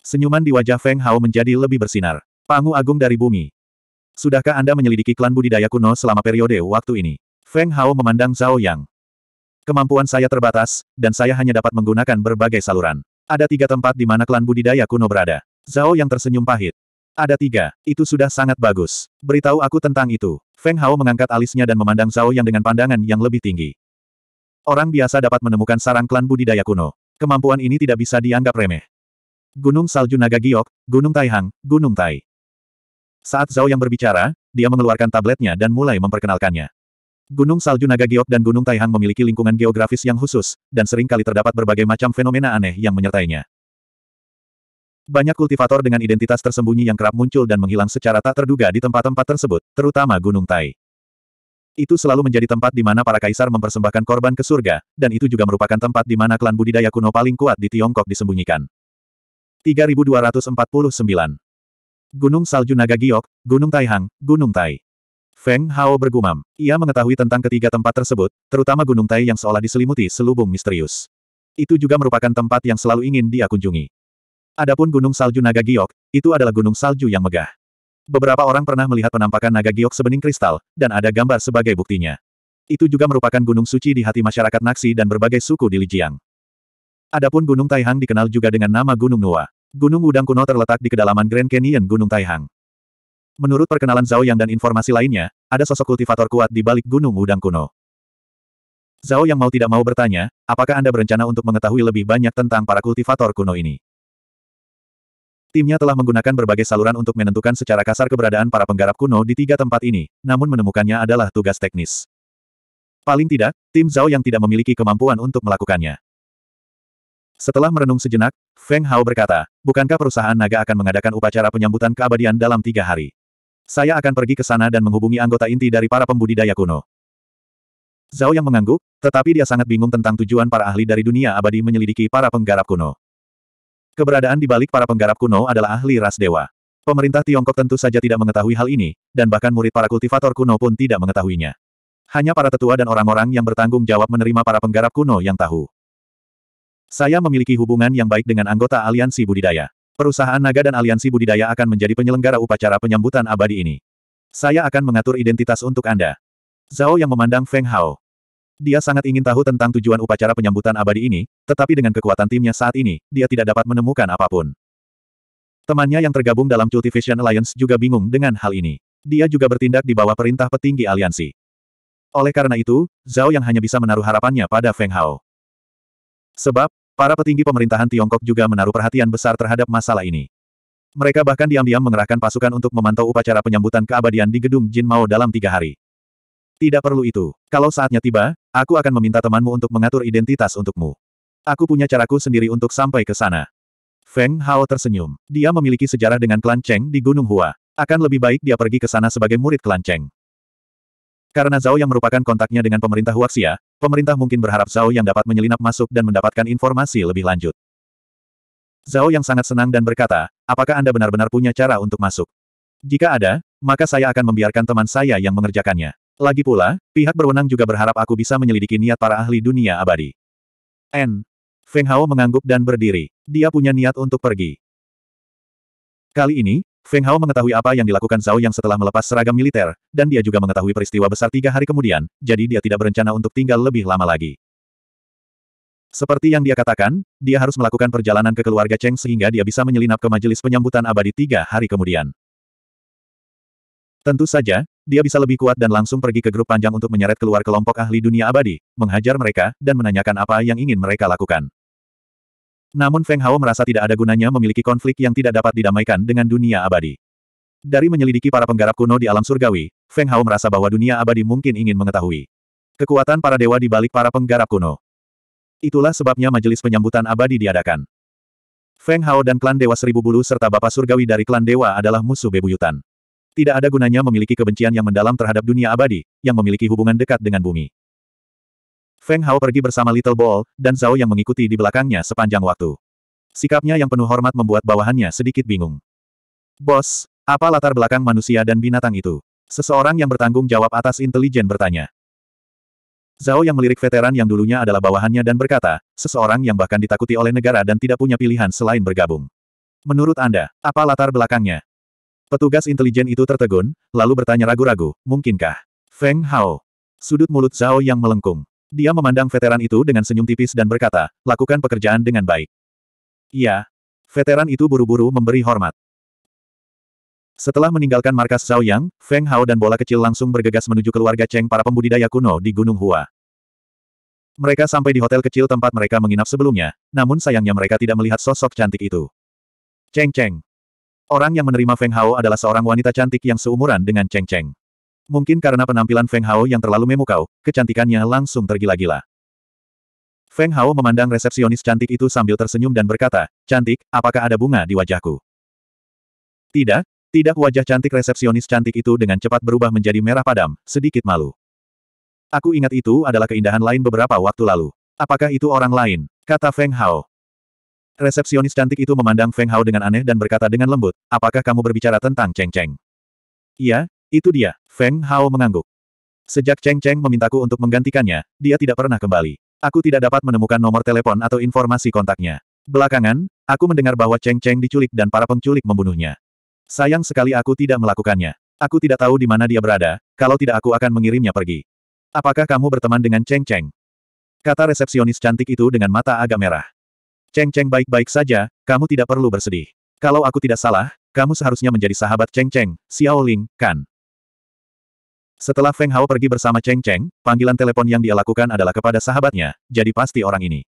Senyuman di wajah Feng Hao menjadi lebih bersinar. Pangu agung dari bumi. Sudahkah Anda menyelidiki klan budidaya kuno selama periode waktu ini? Feng Hao memandang Zhao Yang. Kemampuan saya terbatas, dan saya hanya dapat menggunakan berbagai saluran. Ada tiga tempat di mana klan budidaya kuno berada. Zhao yang tersenyum pahit. Ada tiga, itu sudah sangat bagus. Beritahu aku tentang itu. Feng Hao mengangkat alisnya dan memandang Zhao yang dengan pandangan yang lebih tinggi. Orang biasa dapat menemukan sarang klan budidaya kuno. Kemampuan ini tidak bisa dianggap remeh. Gunung Salju Naga Giok, Gunung Taihang, Gunung Tai. Saat Zhao yang berbicara, dia mengeluarkan tabletnya dan mulai memperkenalkannya. Gunung Salju Naga Giok dan Gunung Taihang memiliki lingkungan geografis yang khusus, dan sering kali terdapat berbagai macam fenomena aneh yang menyertainya. Banyak kultivator dengan identitas tersembunyi yang kerap muncul dan menghilang secara tak terduga di tempat-tempat tersebut, terutama Gunung Tai. Itu selalu menjadi tempat di mana para kaisar mempersembahkan korban ke surga, dan itu juga merupakan tempat di mana klan budidaya kuno paling kuat di Tiongkok disembunyikan. 3249 Gunung Salju Naga Giok, Gunung Taihang, Gunung Tai Feng Hao bergumam. Ia mengetahui tentang ketiga tempat tersebut, terutama Gunung Tai yang seolah diselimuti selubung misterius. Itu juga merupakan tempat yang selalu ingin dia kunjungi. Adapun Gunung Salju Naga Giok, itu adalah gunung salju yang megah. Beberapa orang pernah melihat penampakan Naga Giok sebening kristal, dan ada gambar sebagai buktinya. Itu juga merupakan gunung suci di hati masyarakat Naksi dan berbagai suku di Lijiang. Adapun Gunung Taihang dikenal juga dengan nama Gunung Nuwa. Gunung Udang kuno terletak di kedalaman Grand Canyon Gunung Taihang. Menurut perkenalan Zhao Yang dan informasi lainnya, ada sosok kultivator kuat di balik gunung udang kuno. Zhao Yang mau tidak mau bertanya, apakah Anda berencana untuk mengetahui lebih banyak tentang para kultivator kuno ini? Timnya telah menggunakan berbagai saluran untuk menentukan secara kasar keberadaan para penggarap kuno di tiga tempat ini, namun menemukannya adalah tugas teknis. Paling tidak, tim Zhao yang tidak memiliki kemampuan untuk melakukannya. Setelah merenung sejenak, Feng Hao berkata, bukankah perusahaan naga akan mengadakan upacara penyambutan keabadian dalam tiga hari? Saya akan pergi ke sana dan menghubungi anggota inti dari para pembudidaya kuno. Zhao yang mengangguk, tetapi dia sangat bingung tentang tujuan para ahli dari dunia abadi menyelidiki para penggarap kuno. Keberadaan di balik para penggarap kuno adalah ahli ras dewa. Pemerintah Tiongkok tentu saja tidak mengetahui hal ini, dan bahkan murid para kultivator kuno pun tidak mengetahuinya. Hanya para tetua dan orang-orang yang bertanggung jawab menerima para penggarap kuno yang tahu. Saya memiliki hubungan yang baik dengan anggota aliansi budidaya. Perusahaan naga dan aliansi budidaya akan menjadi penyelenggara upacara penyambutan abadi ini. Saya akan mengatur identitas untuk Anda. Zhao yang memandang Feng Hao. Dia sangat ingin tahu tentang tujuan upacara penyambutan abadi ini, tetapi dengan kekuatan timnya saat ini, dia tidak dapat menemukan apapun. Temannya yang tergabung dalam Cultivation Alliance juga bingung dengan hal ini. Dia juga bertindak di bawah perintah petinggi aliansi. Oleh karena itu, Zhao yang hanya bisa menaruh harapannya pada Feng Hao. Sebab, Para petinggi pemerintahan Tiongkok juga menaruh perhatian besar terhadap masalah ini. Mereka bahkan diam-diam mengerahkan pasukan untuk memantau upacara penyambutan keabadian di gedung Jin Mao dalam tiga hari. Tidak perlu itu. Kalau saatnya tiba, aku akan meminta temanmu untuk mengatur identitas untukmu. Aku punya caraku sendiri untuk sampai ke sana. Feng Hao tersenyum. Dia memiliki sejarah dengan klan Cheng di Gunung Hua. Akan lebih baik dia pergi ke sana sebagai murid klan Cheng. Karena Zhao yang merupakan kontaknya dengan pemerintah Huaxia, pemerintah mungkin berharap Zhao yang dapat menyelinap masuk dan mendapatkan informasi lebih lanjut. Zhao yang sangat senang dan berkata, apakah Anda benar-benar punya cara untuk masuk? Jika ada, maka saya akan membiarkan teman saya yang mengerjakannya. Lagi pula, pihak berwenang juga berharap aku bisa menyelidiki niat para ahli dunia abadi. N. Feng Hao mengangguk dan berdiri. Dia punya niat untuk pergi. Kali ini, Feng Hao mengetahui apa yang dilakukan Zhao Yang setelah melepas seragam militer, dan dia juga mengetahui peristiwa besar tiga hari kemudian, jadi dia tidak berencana untuk tinggal lebih lama lagi. Seperti yang dia katakan, dia harus melakukan perjalanan ke keluarga Cheng sehingga dia bisa menyelinap ke majelis penyambutan abadi tiga hari kemudian. Tentu saja, dia bisa lebih kuat dan langsung pergi ke grup panjang untuk menyeret keluar kelompok ahli dunia abadi, menghajar mereka, dan menanyakan apa yang ingin mereka lakukan. Namun Feng Hao merasa tidak ada gunanya memiliki konflik yang tidak dapat didamaikan dengan dunia abadi. Dari menyelidiki para penggarap kuno di alam surgawi, Feng Hao merasa bahwa dunia abadi mungkin ingin mengetahui kekuatan para dewa di balik para penggarap kuno. Itulah sebabnya majelis penyambutan abadi diadakan. Feng Hao dan klan Dewa Seribu Bulu serta Bapak Surgawi dari klan Dewa adalah musuh bebuyutan. Tidak ada gunanya memiliki kebencian yang mendalam terhadap dunia abadi, yang memiliki hubungan dekat dengan bumi. Feng Hao pergi bersama Little Ball, dan Zhao yang mengikuti di belakangnya sepanjang waktu. Sikapnya yang penuh hormat membuat bawahannya sedikit bingung. Bos, apa latar belakang manusia dan binatang itu? Seseorang yang bertanggung jawab atas intelijen bertanya. Zhao yang melirik veteran yang dulunya adalah bawahannya dan berkata, seseorang yang bahkan ditakuti oleh negara dan tidak punya pilihan selain bergabung. Menurut Anda, apa latar belakangnya? Petugas intelijen itu tertegun, lalu bertanya ragu-ragu, mungkinkah? Feng Hao. Sudut mulut Zhao yang melengkung. Dia memandang veteran itu dengan senyum tipis dan berkata, lakukan pekerjaan dengan baik. Iya. Veteran itu buru-buru memberi hormat. Setelah meninggalkan markas Zhao Yang, Feng Hao dan bola kecil langsung bergegas menuju keluarga Cheng para pembudidaya kuno di Gunung Hua. Mereka sampai di hotel kecil tempat mereka menginap sebelumnya, namun sayangnya mereka tidak melihat sosok cantik itu. Cheng Cheng. Orang yang menerima Feng Hao adalah seorang wanita cantik yang seumuran dengan Cheng Cheng. Mungkin karena penampilan Feng Hao yang terlalu memukau, kecantikannya langsung tergila-gila. Feng Hao memandang resepsionis cantik itu sambil tersenyum dan berkata, Cantik, apakah ada bunga di wajahku? Tidak, tidak wajah cantik resepsionis cantik itu dengan cepat berubah menjadi merah padam, sedikit malu. Aku ingat itu adalah keindahan lain beberapa waktu lalu. Apakah itu orang lain? Kata Feng Hao. Resepsionis cantik itu memandang Feng Hao dengan aneh dan berkata dengan lembut, apakah kamu berbicara tentang Cheng Cheng? Iya, itu dia, Feng Hao mengangguk. Sejak Cheng Cheng memintaku untuk menggantikannya, dia tidak pernah kembali. Aku tidak dapat menemukan nomor telepon atau informasi kontaknya. Belakangan, aku mendengar bahwa Cheng Cheng diculik dan para penculik membunuhnya. Sayang sekali aku tidak melakukannya. Aku tidak tahu di mana dia berada, kalau tidak aku akan mengirimnya pergi. Apakah kamu berteman dengan Cheng Cheng? Kata resepsionis cantik itu dengan mata agak merah. Cheng Cheng baik-baik saja, kamu tidak perlu bersedih. Kalau aku tidak salah, kamu seharusnya menjadi sahabat Cheng Cheng, Xiao Ling, kan? Setelah Feng Hao pergi bersama Cheng Cheng, panggilan telepon yang dia lakukan adalah kepada sahabatnya, jadi pasti orang ini.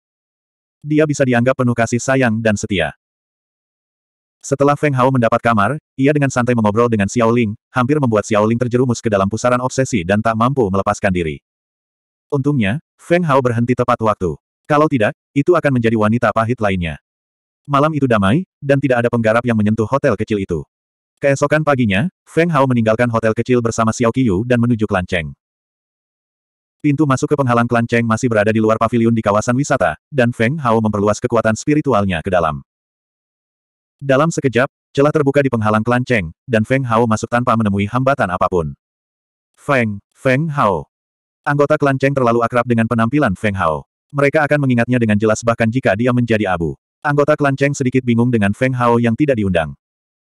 Dia bisa dianggap penuh kasih sayang dan setia. Setelah Feng Hao mendapat kamar, ia dengan santai mengobrol dengan Xiao Ling, hampir membuat Xiao Ling terjerumus ke dalam pusaran obsesi dan tak mampu melepaskan diri. Untungnya, Feng Hao berhenti tepat waktu. Kalau tidak, itu akan menjadi wanita pahit lainnya. Malam itu damai, dan tidak ada penggarap yang menyentuh hotel kecil itu. Keesokan paginya, Feng Hao meninggalkan hotel kecil bersama Xiao Qiyu dan menuju Klanceng. Pintu masuk ke penghalang Klanceng masih berada di luar pavilion di kawasan wisata, dan Feng Hao memperluas kekuatan spiritualnya ke dalam. Dalam sekejap, celah terbuka di penghalang Klanceng, dan Feng Hao masuk tanpa menemui hambatan apapun. Feng, Feng Hao. Anggota Klanceng terlalu akrab dengan penampilan Feng Hao. Mereka akan mengingatnya dengan jelas bahkan jika dia menjadi abu. Anggota Klanceng sedikit bingung dengan Feng Hao yang tidak diundang.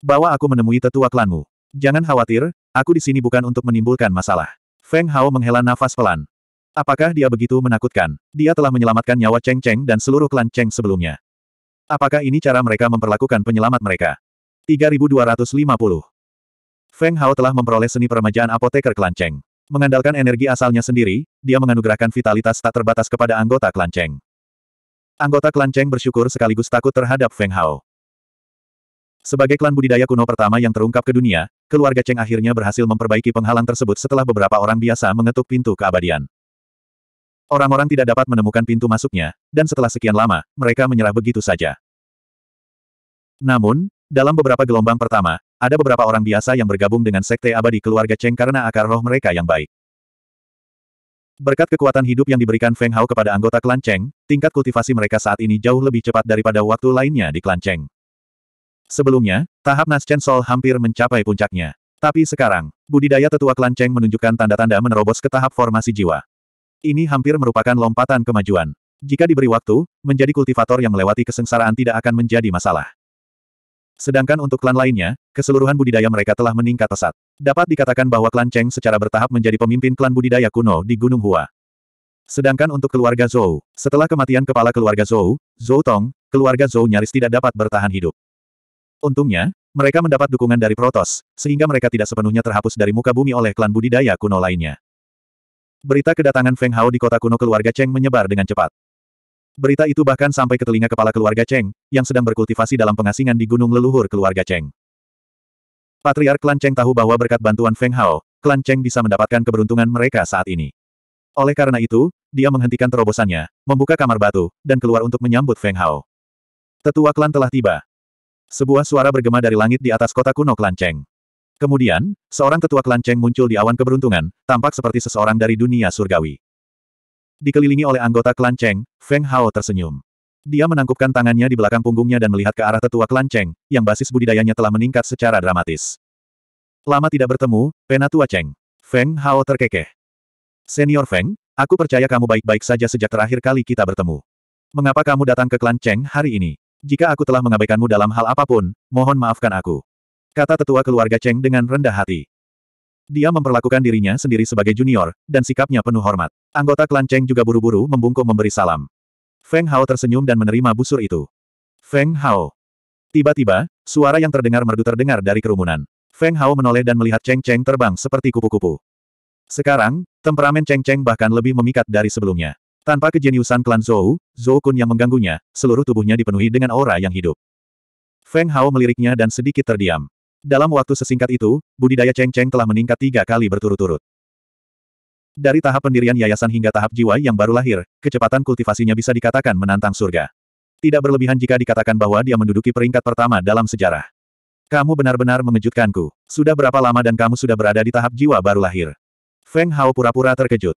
Bawa aku menemui tetua klanmu. Jangan khawatir, aku di sini bukan untuk menimbulkan masalah. Feng Hao menghela nafas pelan. Apakah dia begitu menakutkan? Dia telah menyelamatkan nyawa Cheng Cheng dan seluruh klan Cheng sebelumnya. Apakah ini cara mereka memperlakukan penyelamat mereka? 3250. Feng Hao telah memperoleh seni peremajaan apoteker klan Cheng. Mengandalkan energi asalnya sendiri, dia menganugerahkan vitalitas tak terbatas kepada anggota klan Cheng. Anggota klan Cheng bersyukur sekaligus takut terhadap Feng Hao. Sebagai klan budidaya kuno pertama yang terungkap ke dunia, keluarga Cheng akhirnya berhasil memperbaiki penghalang tersebut setelah beberapa orang biasa mengetuk pintu keabadian. Orang-orang tidak dapat menemukan pintu masuknya, dan setelah sekian lama, mereka menyerah begitu saja. Namun, dalam beberapa gelombang pertama, ada beberapa orang biasa yang bergabung dengan sekte abadi keluarga Cheng karena akar roh mereka yang baik. Berkat kekuatan hidup yang diberikan Feng Hao kepada anggota klan Cheng, tingkat kultivasi mereka saat ini jauh lebih cepat daripada waktu lainnya di klan Cheng. Sebelumnya, tahap Naschen Sol hampir mencapai puncaknya. Tapi sekarang, budidaya tetua klan Cheng menunjukkan tanda-tanda menerobos ke tahap formasi jiwa. Ini hampir merupakan lompatan kemajuan. Jika diberi waktu, menjadi kultivator yang melewati kesengsaraan tidak akan menjadi masalah. Sedangkan untuk klan lainnya, keseluruhan budidaya mereka telah meningkat pesat. Dapat dikatakan bahwa klan Cheng secara bertahap menjadi pemimpin klan budidaya kuno di Gunung Hua. Sedangkan untuk keluarga Zhou, setelah kematian kepala keluarga Zhou, Zhou Tong, keluarga Zhou nyaris tidak dapat bertahan hidup. Untungnya, mereka mendapat dukungan dari Protos, sehingga mereka tidak sepenuhnya terhapus dari muka bumi oleh klan budidaya kuno lainnya. Berita kedatangan Feng Hao di kota kuno keluarga Cheng menyebar dengan cepat. Berita itu bahkan sampai ke telinga kepala keluarga Cheng, yang sedang berkultivasi dalam pengasingan di gunung leluhur keluarga Cheng. Patriark klan Cheng tahu bahwa berkat bantuan Feng Hao, klan Cheng bisa mendapatkan keberuntungan mereka saat ini. Oleh karena itu, dia menghentikan terobosannya, membuka kamar batu, dan keluar untuk menyambut Feng Hao. Tetua klan telah tiba, sebuah suara bergema dari langit di atas kota kuno Klanceng. Kemudian, seorang tetua Klanceng muncul di awan keberuntungan, tampak seperti seseorang dari dunia surgawi. Dikelilingi oleh anggota Klanceng, Feng Hao tersenyum. Dia menangkupkan tangannya di belakang punggungnya dan melihat ke arah tetua Klanceng, yang basis budidayanya telah meningkat secara dramatis. Lama tidak bertemu, Penatua Cheng. Feng Hao terkekeh. Senior Feng, aku percaya kamu baik-baik saja sejak terakhir kali kita bertemu. Mengapa kamu datang ke Klan hari ini? Jika aku telah mengabaikanmu dalam hal apapun, mohon maafkan aku. Kata tetua keluarga Cheng dengan rendah hati. Dia memperlakukan dirinya sendiri sebagai junior, dan sikapnya penuh hormat. Anggota klan Cheng juga buru-buru membungkuk memberi salam. Feng Hao tersenyum dan menerima busur itu. Feng Hao. Tiba-tiba, suara yang terdengar merdu terdengar dari kerumunan. Feng Hao menoleh dan melihat Cheng Cheng terbang seperti kupu-kupu. Sekarang, temperamen Cheng Cheng bahkan lebih memikat dari sebelumnya. Tanpa kejeniusan klan Zhou, Zhou Kun yang mengganggunya, seluruh tubuhnya dipenuhi dengan aura yang hidup. Feng Hao meliriknya dan sedikit terdiam. Dalam waktu sesingkat itu, budidaya Cheng Cheng telah meningkat tiga kali berturut-turut. Dari tahap pendirian yayasan hingga tahap jiwa yang baru lahir, kecepatan kultivasinya bisa dikatakan menantang surga. Tidak berlebihan jika dikatakan bahwa dia menduduki peringkat pertama dalam sejarah. Kamu benar-benar mengejutkanku. Sudah berapa lama dan kamu sudah berada di tahap jiwa baru lahir? Feng Hao pura-pura terkejut.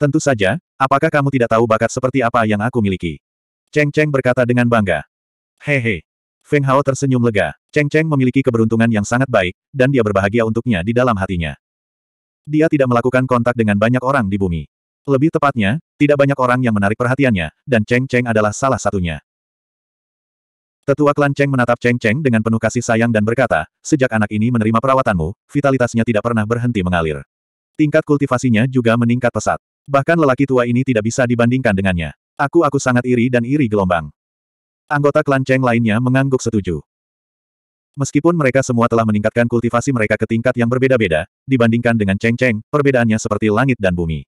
Tentu saja, apakah kamu tidak tahu bakat seperti apa yang aku miliki? Cheng Cheng berkata dengan bangga. Hehe. Feng Hao tersenyum lega. Cheng Cheng memiliki keberuntungan yang sangat baik, dan dia berbahagia untuknya di dalam hatinya. Dia tidak melakukan kontak dengan banyak orang di bumi. Lebih tepatnya, tidak banyak orang yang menarik perhatiannya, dan Cheng Cheng adalah salah satunya. Tetua klan Cheng menatap Cheng Cheng dengan penuh kasih sayang dan berkata, sejak anak ini menerima perawatanmu, vitalitasnya tidak pernah berhenti mengalir. Tingkat kultivasinya juga meningkat pesat. Bahkan lelaki tua ini tidak bisa dibandingkan dengannya. Aku-aku sangat iri dan iri gelombang. Anggota klan Cheng lainnya mengangguk setuju. Meskipun mereka semua telah meningkatkan kultivasi mereka ke tingkat yang berbeda-beda, dibandingkan dengan Cheng Cheng, perbedaannya seperti langit dan bumi.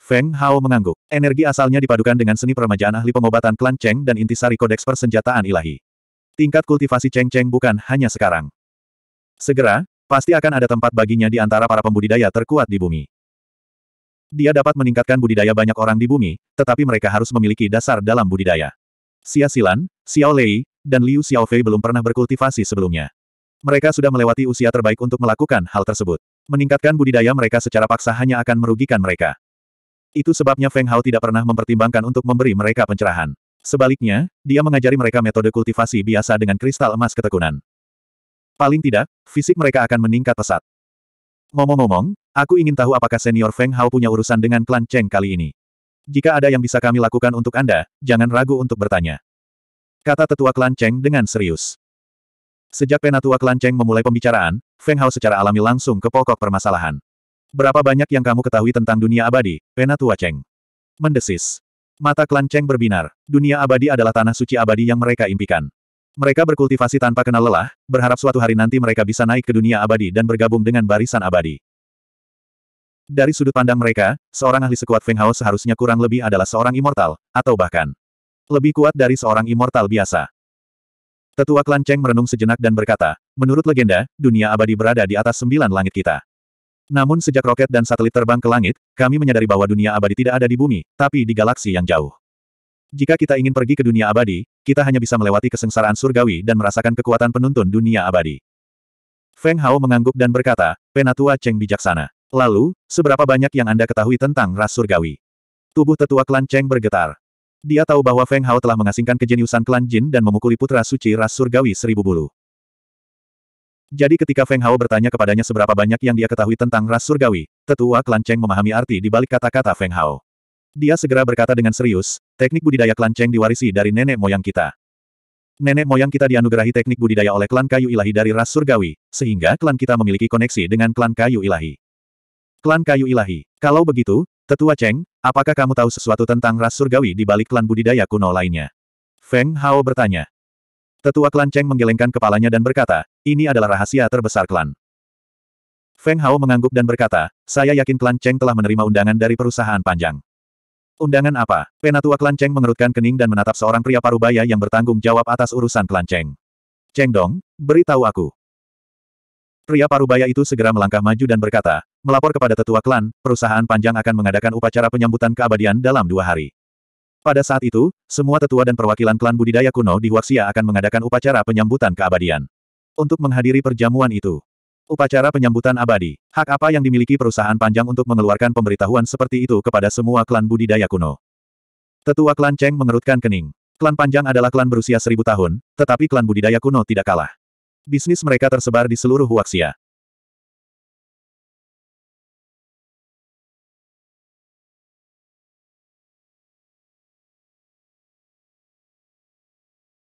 Feng Hao mengangguk. Energi asalnya dipadukan dengan seni peremajaan ahli pengobatan klan Cheng dan intisari kodeks persenjataan ilahi. Tingkat kultivasi Cheng Cheng bukan hanya sekarang. Segera, pasti akan ada tempat baginya di antara para pembudidaya terkuat di bumi. Dia dapat meningkatkan budidaya banyak orang di bumi, tetapi mereka harus memiliki dasar dalam budidaya. Xia Silan, Xiao Lei, dan Liu Xiaofei belum pernah berkultivasi sebelumnya. Mereka sudah melewati usia terbaik untuk melakukan hal tersebut. Meningkatkan budidaya mereka secara paksa hanya akan merugikan mereka. Itu sebabnya Feng Hao tidak pernah mempertimbangkan untuk memberi mereka pencerahan. Sebaliknya, dia mengajari mereka metode kultivasi biasa dengan kristal emas ketekunan. Paling tidak, fisik mereka akan meningkat pesat. Ngomong-ngomong, aku ingin tahu apakah senior Feng Hao punya urusan dengan klan Cheng kali ini. Jika ada yang bisa kami lakukan untuk Anda, jangan ragu untuk bertanya. Kata tetua klan Cheng dengan serius. Sejak penatua klan Cheng memulai pembicaraan, Feng Hao secara alami langsung ke pokok permasalahan. Berapa banyak yang kamu ketahui tentang dunia abadi, penatua Cheng? Mendesis. Mata klan Cheng berbinar. Dunia abadi adalah tanah suci abadi yang mereka impikan. Mereka berkultivasi tanpa kenal lelah, berharap suatu hari nanti mereka bisa naik ke dunia abadi dan bergabung dengan barisan abadi. Dari sudut pandang mereka, seorang ahli sekuat Feng Hao seharusnya kurang lebih adalah seorang immortal, atau bahkan lebih kuat dari seorang immortal biasa. Tetua klan Cheng merenung sejenak dan berkata, menurut legenda, dunia abadi berada di atas sembilan langit kita. Namun sejak roket dan satelit terbang ke langit, kami menyadari bahwa dunia abadi tidak ada di bumi, tapi di galaksi yang jauh. Jika kita ingin pergi ke dunia abadi, kita hanya bisa melewati kesengsaraan surgawi dan merasakan kekuatan penuntun dunia abadi. Feng Hao mengangguk dan berkata, Penatua Cheng bijaksana. Lalu, seberapa banyak yang Anda ketahui tentang ras surgawi? Tubuh tetua klan Cheng bergetar. Dia tahu bahwa Feng Hao telah mengasingkan kejeniusan klan Jin dan memukuli putra suci ras surgawi seribu bulu. Jadi ketika Feng Hao bertanya kepadanya seberapa banyak yang dia ketahui tentang ras surgawi, tetua klan Cheng memahami arti di balik kata-kata Feng Hao. Dia segera berkata dengan serius, teknik budidaya klan Cheng diwarisi dari nenek moyang kita. Nenek moyang kita dianugerahi teknik budidaya oleh klan kayu ilahi dari ras surgawi, sehingga klan kita memiliki koneksi dengan klan kayu ilahi. Klan kayu ilahi. Kalau begitu, Tetua Cheng, apakah kamu tahu sesuatu tentang ras surgawi di balik klan budidaya kuno lainnya? Feng Hao bertanya. Tetua klan Cheng menggelengkan kepalanya dan berkata, ini adalah rahasia terbesar klan. Feng Hao mengangguk dan berkata, saya yakin klan Cheng telah menerima undangan dari perusahaan panjang. Undangan apa? Penatua klan Cheng mengerutkan kening dan menatap seorang pria parubaya yang bertanggung jawab atas urusan klan Cheng. Cheng Dong, beritahu aku. Pria parubaya itu segera melangkah maju dan berkata, melapor kepada tetua klan, perusahaan panjang akan mengadakan upacara penyambutan keabadian dalam dua hari. Pada saat itu, semua tetua dan perwakilan klan budidaya kuno di Huaxia akan mengadakan upacara penyambutan keabadian. Untuk menghadiri perjamuan itu, Upacara penyambutan abadi. Hak apa yang dimiliki perusahaan panjang untuk mengeluarkan pemberitahuan seperti itu kepada semua klan budidaya kuno? Tetua klan Cheng mengerutkan kening. Klan panjang adalah klan berusia seribu tahun, tetapi klan budidaya kuno tidak kalah. Bisnis mereka tersebar di seluruh Huaxia.